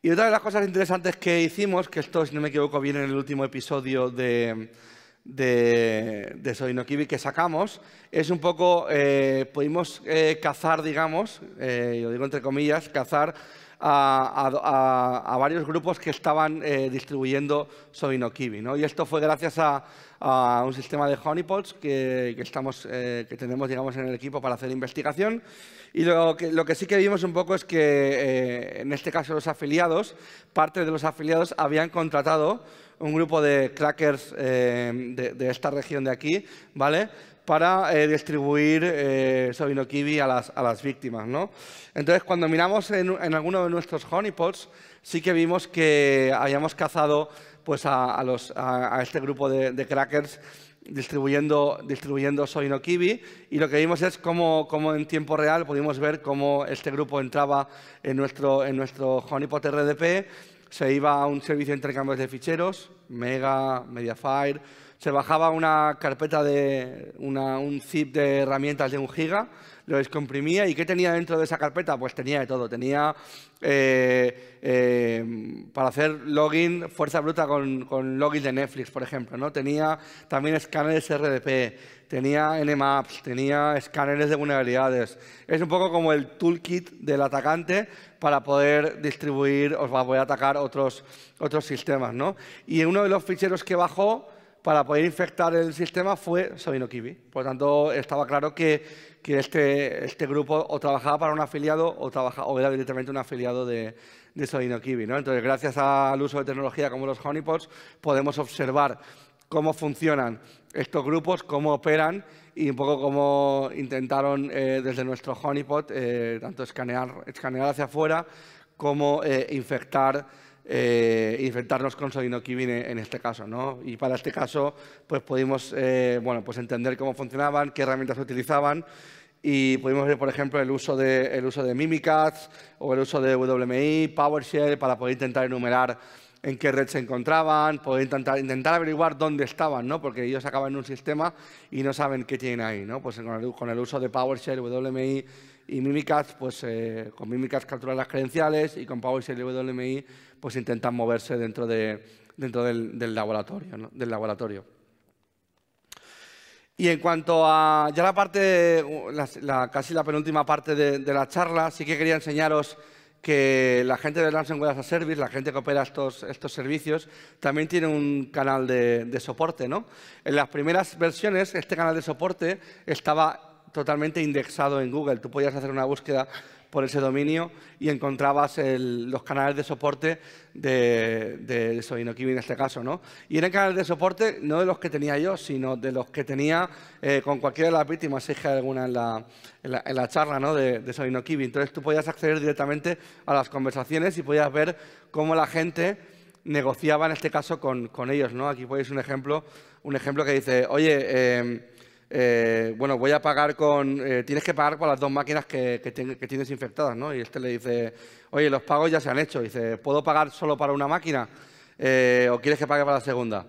Y otra de las cosas interesantes que hicimos, que esto, si no me equivoco, viene en el último episodio de, de, Soy no que sacamos, es un poco, eh, pudimos eh, cazar, digamos, eh, yo digo entre comillas, cazar a, varios grupos que estaban eh, distribuyendo Sobino ¿no? Y esto fue gracias a, un sistema de honeypots que, estamos, eh, que tenemos digamos, en el equipo para hacer investigación. Y lo que, lo que sí que vimos un poco es que, eh, en este caso, los afiliados, parte de los afiliados habían contratado un grupo de crackers de, esta región de aquí, ¿vale? para eh, distribuir eh, Kiwi a las, víctimas. ¿no? Entonces, cuando miramos en, en, alguno de nuestros honeypots, sí que vimos que habíamos cazado pues, a, este grupo de, crackers distribuyendo, distribuyendo No Kiwi y lo que vimos es cómo, en tiempo real pudimos ver cómo este grupo entraba en nuestro, en nuestro honeypot RDP, se iba a un servicio de intercambio de ficheros, Mega, Mediafire, se bajaba una carpeta de un zip de herramientas de un giga, lo descomprimía y ¿qué tenía dentro de esa carpeta? Pues tenía de todo. Tenía eh, eh, para hacer login, fuerza bruta con, login de Netflix, por ejemplo. ¿no? Tenía también escáneres RDP, tenía Nmaps, tenía escáneres de vulnerabilidades. Es un poco como el toolkit del atacante para poder distribuir, o va poder atacar otros, otros sistemas. ¿no? Y uno de los ficheros que bajó para poder infectar el sistema fue Sabino Por lo tanto, estaba claro que, este, este, grupo o trabajaba para un afiliado o, era directamente un afiliado de, de Entonces, gracias al uso de tecnología como los honeypots, podemos observar cómo funcionan estos grupos, cómo operan y un poco cómo intentaron eh, desde nuestro honeypot eh, tanto escanear, escanear hacia afuera como eh, infectar eh, enfrentarnos con viene en este caso. ¿no? Y para este caso pues pudimos eh, bueno, pues entender cómo funcionaban, qué herramientas utilizaban y pudimos ver, por ejemplo, el uso de, el uso de Mimikatz o el uso de WMI, PowerShell, para poder intentar enumerar en qué red se encontraban, poder intentar, intentar averiguar dónde estaban, ¿no? porque ellos acaban en un sistema y no saben qué tienen ahí. ¿no? Pues con el, uso de PowerShell, WMI y Mimikatz, pues eh, con Mimikatz capturar las credenciales y con PowerShell y WMI pues intentan moverse dentro, de, dentro del, laboratorio, del laboratorio. Y en cuanto a ya la parte, casi la penúltima parte de, la charla, sí que quería enseñaros que la gente de Lansing Web a Service, la gente que opera estos, estos servicios, también tiene un canal de, de soporte. ¿no? En las primeras versiones, este canal de soporte estaba totalmente indexado en Google. Tú podías hacer una búsqueda por ese dominio y encontrabas los canales de soporte de, de, en este caso. ¿no? Y eran canales de soporte no de los que tenía yo, sino de los que tenía eh, con cualquiera de las víctimas, si hay alguna en la, en la, charla ¿no? de, de Entonces tú podías acceder directamente a las conversaciones y podías ver cómo la gente negociaba en este caso con, con ellos. ¿no? Aquí podéis un ejemplo, un ejemplo que dice, oye, em, eh, bueno, voy a pagar con, eh, tienes que pagar con las dos máquinas que, tienes infectadas, ¿no? Y este le dice, oye, los pagos ya se han hecho. dice, ¿puedo pagar solo para una máquina eh, o quieres que pague para la segunda?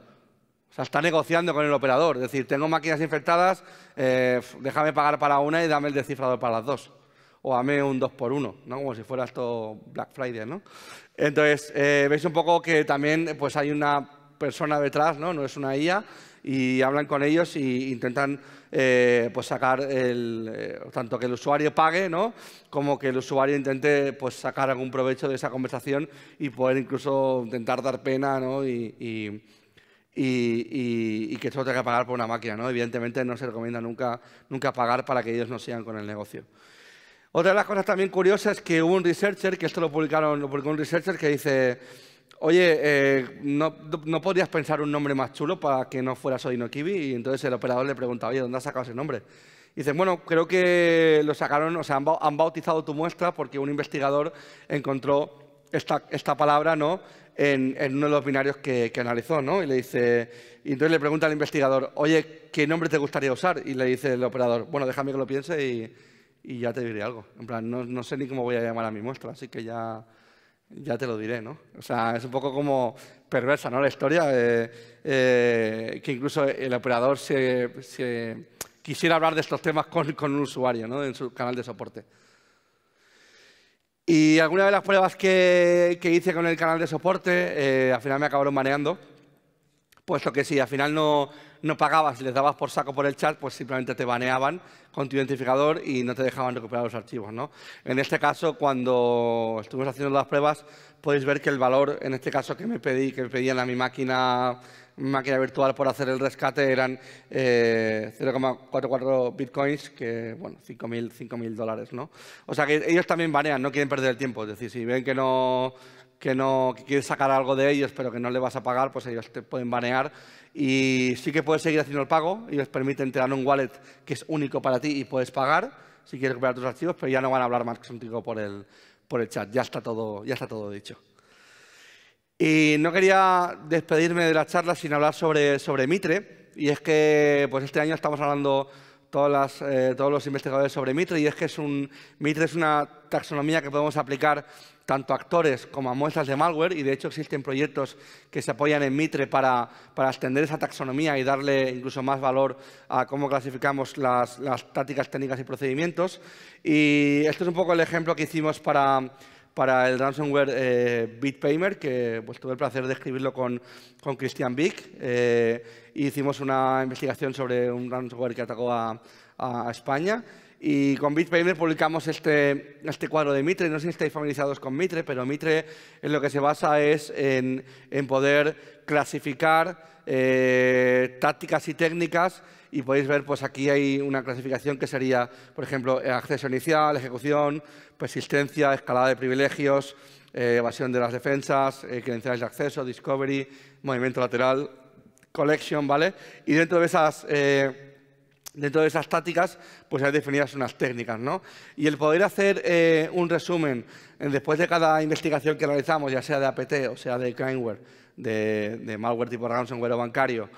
O sea, está negociando con el operador. Es decir, tengo máquinas infectadas, déjame pagar para una y dame el descifrador para las dos. O dame un 2 por 1 ¿no? Como si fuera esto Black Friday, ¿no? Entonces, veis un poco que también pues, hay una persona detrás, ¿no? No es una IA y hablan con ellos e intentan eh, pues sacar eh, tanto que el usuario pague ¿no? como que el usuario intente pues, sacar algún provecho de esa conversación y poder incluso intentar dar pena ¿no? y, y y, que solo tenga que pagar por una máquina. Evidentemente no se recomienda nunca, nunca pagar para que ellos no sigan con el negocio. Otra de las cosas también curiosas es que hubo un researcher, que esto lo publicaron, lo un researcher que dice, oye, eh, ¿no, ¿no, podrías pensar un nombre más chulo para que no fuera Soy Y entonces el operador le pregunta, oye, ¿dónde has sacado ese nombre? Y dice, bueno, creo que lo sacaron, o sea, han bautizado tu muestra porque un investigador encontró esta, palabra, ¿no? En, en, uno de los binarios que, que, analizó, ¿no? Y le dice, y entonces le pregunta al investigador, oye, ¿qué nombre te gustaría usar? Y le dice el operador, bueno, déjame que lo piense y, ya te diré algo. En plan, no sé ni cómo voy a llamar a mi muestra, así que ya, ya te lo diré, ¿no? O sea, es un poco como perversa, ¿no? La historia, eh, eh, que incluso el operador se, quisiera hablar de estos temas con, un usuario, ¿no? En su canal de soporte. Y alguna de las pruebas que, hice con el canal de soporte, eh, al final me acabaron mareando, puesto que si al final no, no pagabas y les dabas por saco por el chat, pues simplemente te baneaban con tu identificador y no te dejaban recuperar los archivos. ¿no? En este caso, cuando estuvimos haciendo las pruebas, podéis ver que el valor, en este caso que me pedí, que pedían a mi máquina, máquina virtual por hacer el rescate, eran 0,44 eh, bitcoins, que bueno, 5.000 dólares. ¿no? O sea que ellos también banean, no quieren perder el tiempo. Es decir, si ven que no que no que quieres sacar algo de ellos, pero que no le vas a pagar, pues ellos te pueden banear y sí que puedes seguir haciendo el pago. y permiten, permite dan un wallet que es único para ti y puedes pagar si quieres recuperar tus archivos, pero ya no van a hablar más contigo por el, por el chat. Ya está, todo, ya está todo dicho. Y no quería despedirme de la charla sin hablar sobre, sobre Mitre. Y es que pues este año estamos hablando todas eh, todos los investigadores sobre Mitre, y es que es un, Mitre es una taxonomía que podemos aplicar tanto a actores como a muestras de malware, y de hecho existen proyectos que se apoyan en Mitre para, extender esa taxonomía y darle incluso más valor a cómo clasificamos las, las tácticas, técnicas y procedimientos. Y este es un poco el ejemplo que hicimos para para el ransomware eh, BitPaymer, que pues, tuve el placer de escribirlo con, con Christian Vick. Eh, hicimos una investigación sobre un ransomware que atacó a, España. Y con BitPaymer publicamos este, este cuadro de Mitre. No sé si estáis familiarizados con Mitre, pero Mitre en lo que se basa es en, en poder clasificar eh, tácticas y técnicas y podéis ver, pues aquí hay una clasificación que sería, por ejemplo, acceso inicial, ejecución, persistencia, escalada de privilegios, eh, evasión de las defensas, eh, credenciales de acceso, discovery, movimiento lateral, collection, ¿vale? Y dentro de esas... Eh, dentro de esas tácticas, pues hay definidas unas técnicas, ¿no? Y el poder hacer un resumen después de cada investigación que realizamos, ya sea de APT o sea de crimeware, de, de malware tipo ransomware o bancario,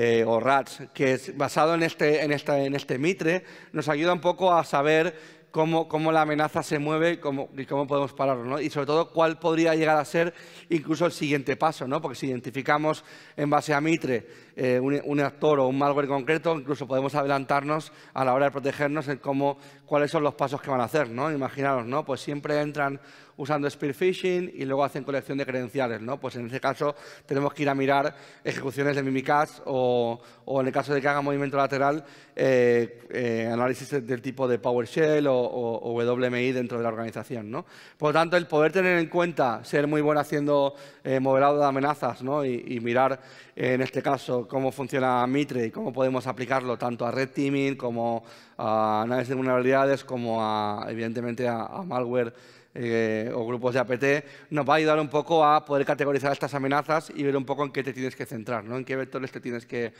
eh, o Rats, que es basado en este, en, en este mitre, nos ayuda un poco a saber Cómo, la amenaza se mueve y cómo, y cómo podemos pararlo. ¿no? Y sobre todo, cuál podría llegar a ser incluso el siguiente paso, ¿no? porque si identificamos en base a Mitre eh, un, actor o un malware concreto, incluso podemos adelantarnos a la hora de protegernos en cómo, cuáles son los pasos que van a hacer, ¿no? Imaginaros, ¿no? Pues siempre entran usando spear phishing y luego hacen colección de credenciales, ¿no? Pues en ese caso tenemos que ir a mirar ejecuciones de Mimikatz o, en el caso de que haga movimiento lateral, eh, eh, análisis del tipo de PowerShell o, WMI dentro de la organización, Por lo tanto, el poder tener en cuenta, ser muy bueno haciendo modelado de amenazas, ¿no? y mirar, en este caso, cómo funciona Mitre y cómo podemos aplicarlo tanto a red teaming como a análisis de vulnerabilidades, como a, evidentemente a malware eh, o grupos de APT, nos va a ayudar un poco a poder categorizar estas amenazas y ver un poco en qué te tienes que centrar, ¿no? en qué vectores te tienes que,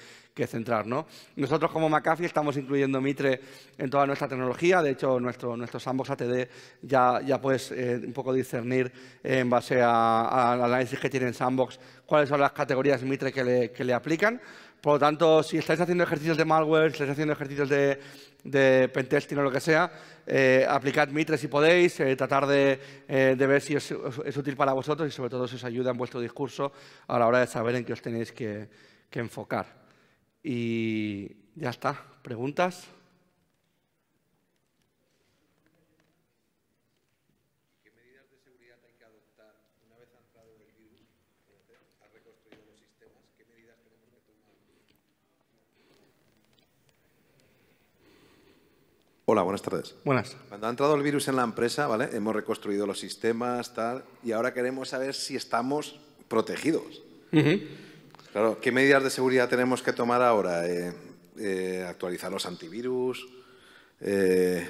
centrar. ¿no? Nosotros como McAfee estamos incluyendo Mitre en toda nuestra tecnología, de hecho nuestro, sandbox ATD ya, ya puedes eh, un poco discernir en base al análisis que tiene en sandbox cuáles son las categorías Mitre que le, que le aplican. Por lo tanto, si estáis haciendo ejercicios de malware, si estáis haciendo ejercicios de, de pentesting o lo que sea, eh, aplicad Mitre si podéis, eh, tratar eh, de, ver si es, útil para vosotros y sobre todo si os ayuda en vuestro discurso a la hora de saber en qué os tenéis que, que enfocar. Y ya está. ¿Preguntas? Hola, buenas tardes. Buenas. Cuando ha entrado el virus en la empresa, ¿vale? Hemos reconstruido los sistemas, tal, y ahora queremos saber si estamos protegidos. Claro, ¿qué medidas de seguridad tenemos que tomar ahora? Eh, eh, actualizar los antivirus, eh,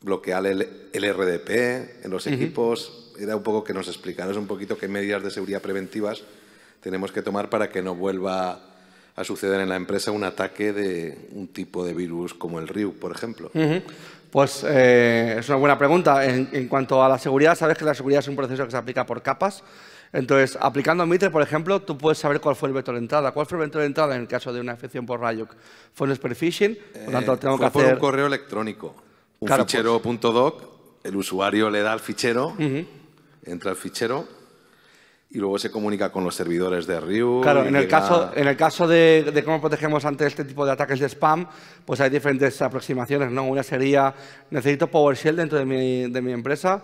bloquear el, RDP en los equipos. Era un poco que nos explicaras un poquito qué medidas de seguridad preventivas tenemos que tomar para que no vuelva a suceder en la empresa un ataque de un tipo de virus como el RIU, por ejemplo? Pues eh, es una buena pregunta. En, cuanto a la seguridad, sabes que la seguridad es un proceso que se aplica por capas. Entonces, aplicando Mitre, por ejemplo, tú puedes saber cuál fue el vector de entrada. ¿Cuál fue el vector de entrada en el caso de una infección por Rayuk? ¿Fue un phishing. Por tanto, eh, tengo fue que por un correo electrónico. Un fichero.doc, pues. el usuario le da al fichero, entra al fichero y luego se comunica con los servidores de Ryu. Claro, en el, caso, en el caso de, cómo protegemos ante este tipo de ataques de spam, pues hay diferentes aproximaciones, ¿no? Una sería, necesito PowerShell dentro de mi, empresa.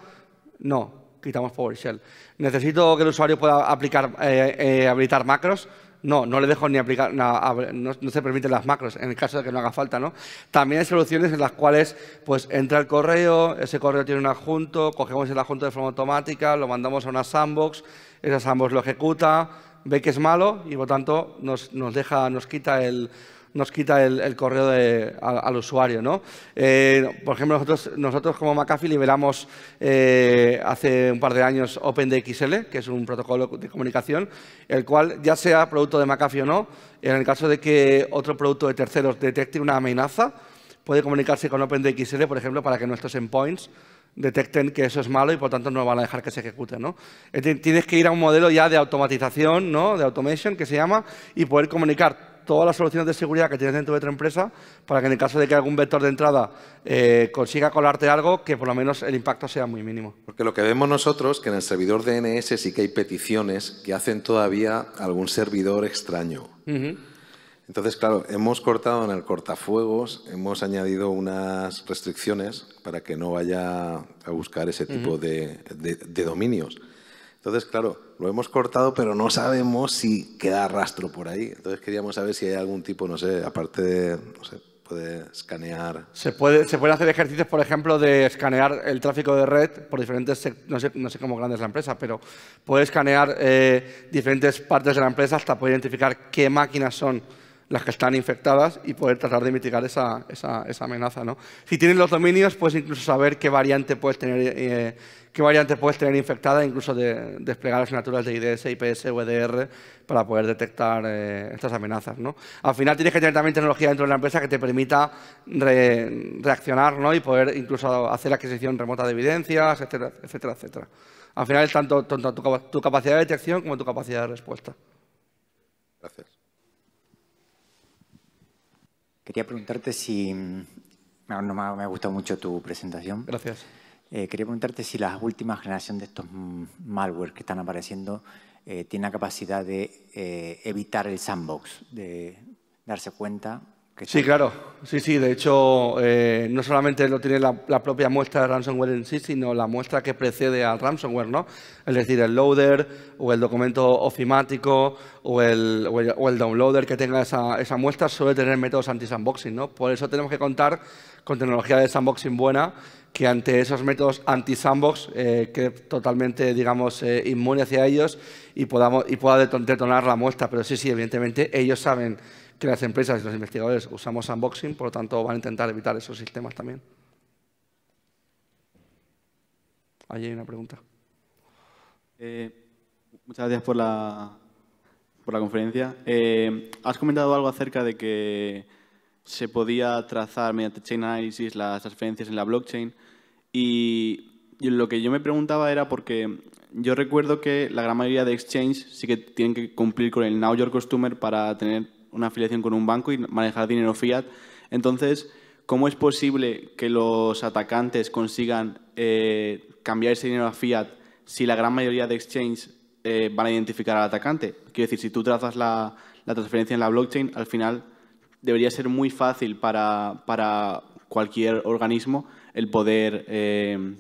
No, quitamos PowerShell. Necesito que el usuario pueda aplicar, eh, eh, habilitar macros no, no le dejo ni aplicar, no, se permiten las macros en el caso de que no haga falta, ¿no? También hay soluciones en las cuales pues entra el correo, ese correo tiene un adjunto, cogemos el adjunto de forma automática, lo mandamos a una sandbox, esa sandbox lo ejecuta, ve que es malo y por tanto nos, nos deja, nos quita el nos quita el, correo al, usuario. ¿no? Eh, por ejemplo, nosotros, nosotros como McAfee liberamos eh, hace un par de años OpenDXL, que es un protocolo de comunicación, el cual ya sea producto de McAfee o no, en el caso de que otro producto de terceros detecte una amenaza, puede comunicarse con OpenDXL, por ejemplo, para que nuestros endpoints detecten que eso es malo y por tanto no van a dejar que se ejecute. ¿no? Tienes que ir a un modelo ya de automatización, ¿no? de automation que se llama, y poder comunicar todas las soluciones de seguridad que tienes dentro de tu empresa para que en el caso de que algún vector de entrada eh, consiga colarte algo, que por lo menos el impacto sea muy mínimo. Porque lo que vemos nosotros que en el servidor DNS sí que hay peticiones que hacen todavía algún servidor extraño. Entonces, claro, hemos cortado en el cortafuegos, hemos añadido unas restricciones para que no vaya a buscar ese tipo de, de, dominios. Entonces, claro, lo hemos cortado, pero no sabemos si queda rastro por ahí. Entonces queríamos saber si hay algún tipo, no sé, aparte de, no sé, puede escanear. Se puede, se pueden hacer ejercicios, por ejemplo, de escanear el tráfico de red por diferentes, no sé, no sé cómo grande es la empresa, pero puede escanear eh, diferentes partes de la empresa hasta poder identificar qué máquinas son las que están infectadas y poder tratar de mitigar esa, esa, amenaza. ¿no? Si tienes los dominios, puedes incluso saber qué variante puedes tener, eh, qué variante puedes tener infectada, incluso de, desplegar asignaturas de IDS, IPS, WDR para poder detectar eh, estas amenazas. ¿no? Al final tienes que tener también tecnología dentro de la empresa que te permita reaccionar y poder incluso hacer la adquisición remota de evidencias, etcétera, etcétera, etcétera. Al final es tanto, tu capacidad de detección como tu capacidad de respuesta. Gracias. Quería preguntarte si... Mm, no, me ha gustado mucho tu presentación. Gracias. Eh, quería preguntarte si la última generación de estos mm, malware que están apareciendo eh, tiene la capacidad de eh, evitar el sandbox, de darse cuenta sí, claro. Sí, sí. De hecho, eh, no solamente lo tiene la, propia muestra de ransomware en sí, sino la muestra que precede al ransomware, ¿no? Es decir, el loader o el documento ofimático o el, o el, downloader que tenga esa, muestra suele tener métodos anti-sandboxing, ¿no? Por eso tenemos que contar con tecnología de sandboxing buena que ante esos métodos anti-sandbox eh, que totalmente, digamos, eh, inmune hacia ellos y, podamos, y pueda detonar la muestra. Pero sí, sí, evidentemente ellos saben que las empresas y los investigadores usamos unboxing, por lo tanto van a intentar evitar esos sistemas también. Allí hay una pregunta. Eh, muchas gracias por la, conferencia. Eh, has comentado algo acerca de que se podía trazar mediante chain analysis las transferencias en la blockchain y lo que yo me preguntaba era porque yo recuerdo que la gran mayoría de exchanges sí que tienen que cumplir con el Now Your Customer para tener una afiliación con un banco y manejar dinero fiat. Entonces, ¿cómo es posible que los atacantes consigan eh, cambiar ese dinero a fiat si la gran mayoría de exchanges eh, van a identificar al atacante? Quiero decir, si tú trazas la, transferencia en la blockchain, al final debería ser muy fácil para, cualquier organismo el poder, eh,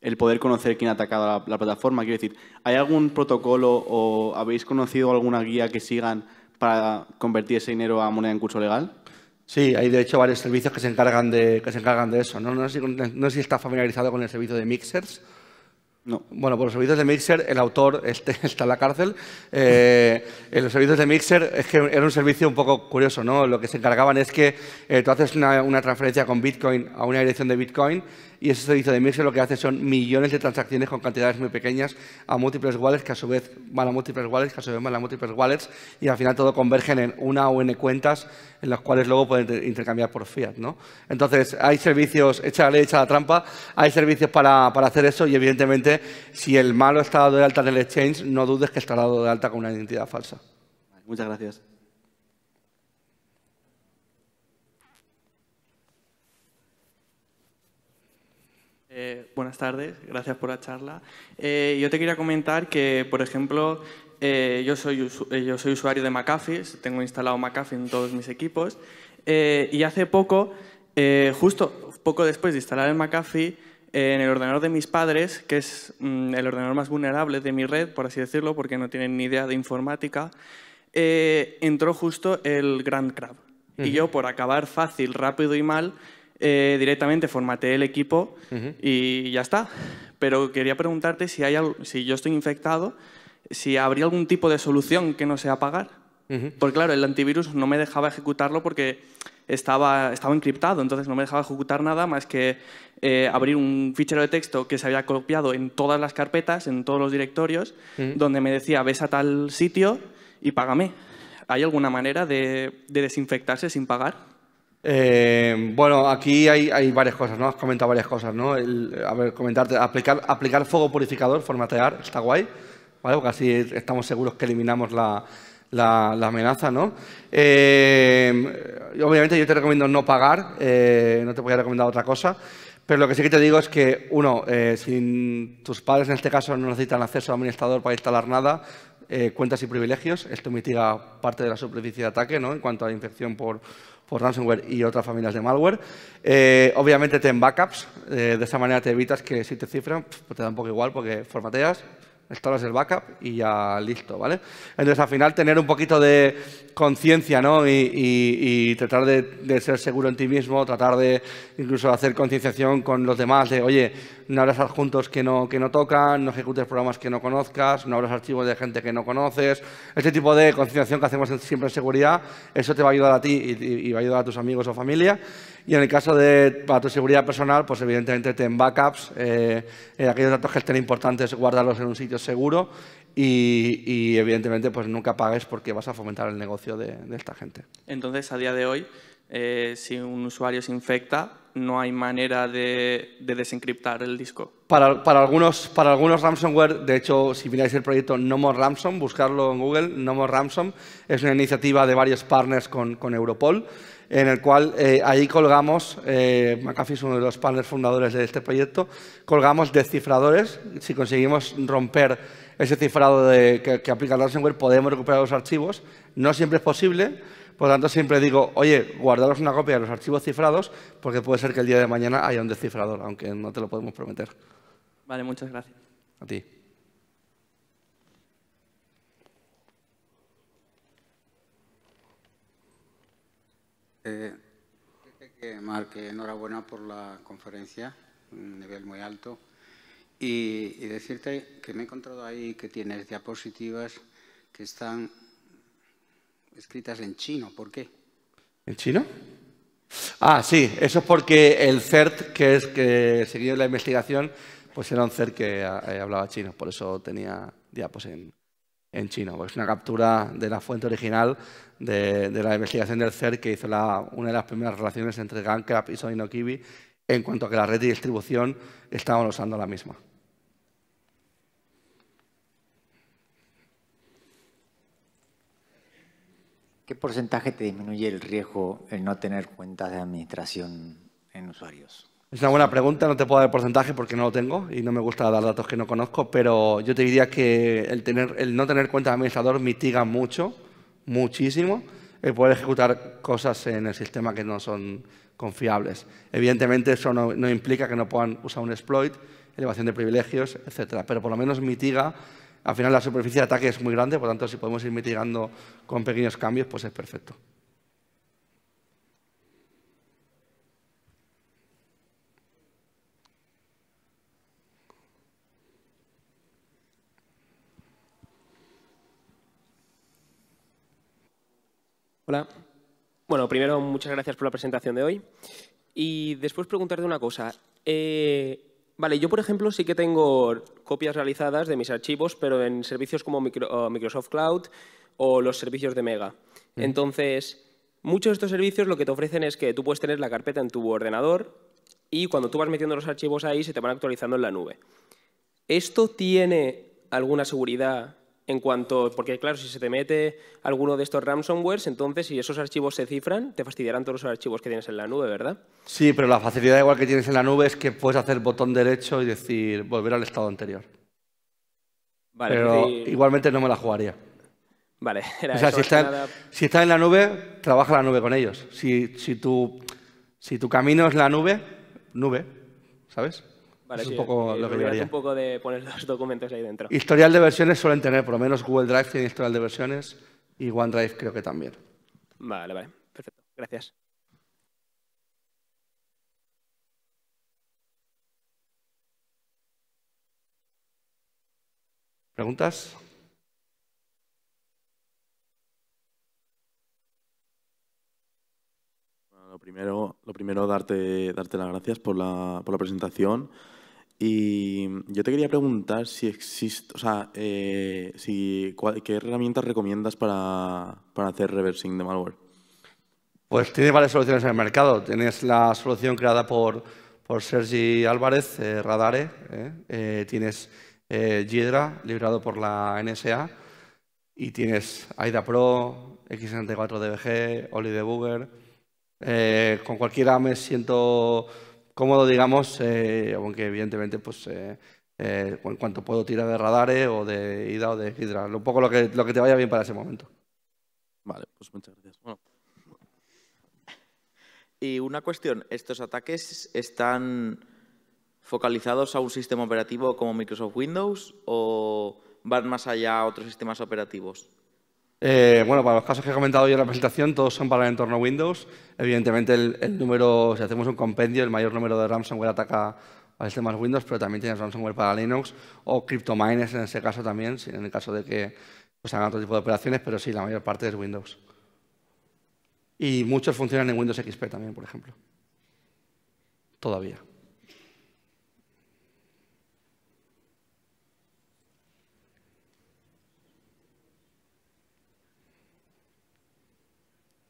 el poder conocer quién ha atacado la, la, plataforma. Quiero decir, ¿hay algún protocolo o habéis conocido alguna guía que sigan para convertir ese dinero a moneda en curso legal? Sí, hay de hecho varios servicios que se encargan de, que se encargan de eso. ¿no? no sé si está familiarizado con el servicio de Mixers, bueno, por los servicios de Mixer, el autor este, está en la cárcel. Eh, los servicios de Mixer es que era un servicio un poco curioso, ¿no? Lo que se encargaban es que eh, tú haces una, transferencia con Bitcoin a una dirección de Bitcoin y ese servicio de Mixer lo que hace son millones de transacciones con cantidades muy pequeñas a múltiples wallets que a su vez van a múltiples wallets, que a su vez van a múltiples wallets y al final todo convergen en una o n cuentas en las cuales luego pueden intercambiar por fiat, ¿no? Entonces, hay servicios, echa la ley, echa la trampa, hay servicios para, para hacer eso y evidentemente si el malo está dado de alta del exchange, no dudes que está dado de alta con una identidad falsa. Muchas gracias. Eh, buenas tardes, gracias por la charla. Eh, yo te quería comentar que, por ejemplo, eh, yo, soy yo soy usuario de McAfee, tengo instalado McAfee en todos mis equipos, y hace poco, justo poco después de instalar el McAfee, en el ordenador de mis padres, que es mm, el ordenador más vulnerable de mi red, por así decirlo, porque no tienen ni idea de informática, eh, entró justo el Grand Crab. Y yo, por acabar fácil, rápido y mal, eh, directamente formateé el equipo y ya está. Pero quería preguntarte si, hay algo, si yo estoy infectado, si habría algún tipo de solución que no sea pagar. Porque claro, el antivirus no me dejaba ejecutarlo porque estaba, estaba encriptado, entonces no me dejaba ejecutar nada más que eh, abrir un fichero de texto que se había copiado en todas las carpetas, en todos los directorios, donde me decía, ves a tal sitio y págame. ¿Hay alguna manera de, desinfectarse sin pagar? Eh, bueno, aquí hay, hay, varias cosas, ¿no? Has comentado varias cosas, ¿no? El, a ver, comentarte, aplicar, aplicar fuego purificador, formatear, está guay, ¿vale? Porque así estamos seguros que eliminamos la, la, amenaza, ¿no? Eh, obviamente yo te recomiendo no pagar, eh, no te voy a recomendar otra cosa, pero lo que sí que te digo es que, uno, eh, si tus padres en este caso no necesitan acceso a administrador para instalar nada, cuentas y privilegios, esto mitiga parte de la superficie de ataque, ¿no? En cuanto a la infección por, por ransomware y otras familias de malware. Eh, obviamente ten backups, de esa manera te evitas que si te cifran, pues te da un poco igual porque formateas, instalas el backup y ya listo, ¿vale? Entonces, al final, tener un poquito de conciencia, ¿no? Y, tratar de, ser seguro en ti mismo, tratar de incluso hacer concienciación con los demás de, oye, no abras adjuntos que no, que no tocan, no ejecutes programas que no conozcas, no abras archivos de gente que no conoces. Este tipo de concienciación que hacemos siempre en seguridad, eso te va a ayudar a ti y, y va a ayudar a tus amigos o familia. Y en el caso de para tu seguridad personal, pues evidentemente ten backups, eh, eh, aquellos datos que estén importantes, guardarlos en un sitio seguro y, evidentemente pues nunca pagues porque vas a fomentar el negocio de, de esta gente. Entonces, a día de hoy, eh, si un usuario se infecta, no hay manera de, desencriptar el disco. Para, algunos, para algunos ransomware, de hecho, si miráis el proyecto No More Ransom, buscarlo en Google, No More Ransom, es una iniciativa de varios partners con, con Europol, en el cual eh, ahí colgamos, eh, McAfee es uno de los partners fundadores de este proyecto, colgamos descifradores, si conseguimos romper ese cifrado que, que aplica el ransomware, podemos recuperar los archivos, no siempre es posible, por lo tanto, siempre digo, oye, guardaros una copia de los archivos cifrados porque puede ser que el día de mañana haya un descifrador, aunque no te lo podemos prometer. Vale, muchas gracias. A ti. Eh, enhorabuena por la conferencia, un nivel muy alto. y decirte que me he encontrado ahí que tienes diapositivas que están escritas en chino. ¿Por qué? ¿En chino? Ah, sí, eso es porque el CERT, que es que seguido la investigación, pues era un CERT que eh, hablaba chino, por eso tenía diapos pues en, chino. Es una captura de la fuente original de, la investigación del CERT que hizo una de las primeras relaciones entre Gankrap y Soinokibi en cuanto a que la red de distribución estaban usando la misma. ¿Qué porcentaje te disminuye el riesgo el no tener cuentas de administración en usuarios? Es una buena pregunta, no te puedo dar el porcentaje porque no lo tengo y no me gusta dar datos que no conozco, pero yo te diría que el, no tener cuentas de administrador mitiga mucho, muchísimo, el poder ejecutar cosas en el sistema que no son confiables. Evidentemente eso no, no implica que no puedan usar un exploit, elevación de privilegios, etcétera, pero por lo menos mitiga al final la superficie de ataque es muy grande, por lo tanto si podemos ir mitigando con pequeños cambios, pues es perfecto. Hola. Bueno, primero muchas gracias por la presentación de hoy. Y después preguntarte una cosa. Eh, Vale, yo por ejemplo sí que tengo copias realizadas de mis archivos, pero en servicios como Microsoft Cloud o los servicios de Mega. Entonces, muchos de estos servicios lo que te ofrecen es que tú puedes tener la carpeta en tu ordenador y cuando tú vas metiendo los archivos ahí se te van actualizando en la nube. ¿Esto tiene alguna seguridad en cuanto, porque claro, si se te mete alguno de estos ransomwares, entonces si esos archivos se cifran, te fastidiarán todos los archivos que tienes en la nube, ¿verdad? Sí, pero la facilidad igual que tienes en la nube es que puedes hacer botón derecho y decir volver al estado anterior. pero igualmente no me la jugaría. Vale, o sea, si, está en, en la nube, trabaja la nube con ellos. Si, si tu camino es la nube, nube, ¿sabes? es un poco eh, lo que llevaría. un poco de poner los documentos ahí dentro. Historial de versiones suelen tener, por lo menos Google Drive tiene historial de versiones y OneDrive creo que también. Vale, vale. Perfecto. Gracias. ¿Preguntas? lo primero darte, darte las gracias por la, presentación. Y yo te quería preguntar si existe, o sea, eh, ¿qué herramientas recomiendas para, hacer reversing de malware? Pues tiene varias soluciones en el mercado. Tienes la solución creada por, Sergi Álvarez, eh, Radare. Eh, tienes Jidra, librado por la NSA. Y tienes AIDA Pro, X64DBG, OliDebugger. Eh, con cualquiera me siento cómodo, digamos, eh, aunque evidentemente, pues, eh, en cuanto puedo tirar de radares o de ida o de hidra. Un poco lo que, te vaya bien para ese momento. Vale, pues muchas gracias. Y una cuestión, ¿estos ataques están focalizados a un sistema operativo como Microsoft Windows o van más allá a otros sistemas operativos? Eh, bueno, para los casos que he comentado hoy en la presentación, todos son para el entorno Windows. Evidentemente, el, número, si hacemos un compendio, el mayor número de ransomware ataca a sistemas Windows, pero también tienes ransomware para Linux o CryptoMines en ese caso también, en el caso de que pues, hagan otro tipo de operaciones, pero sí, la mayor parte es Windows. Y muchos funcionan en Windows XP también, por ejemplo. Todavía.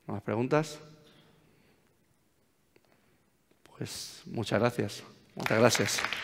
¿Más preguntas? Pues muchas gracias. Muchas gracias.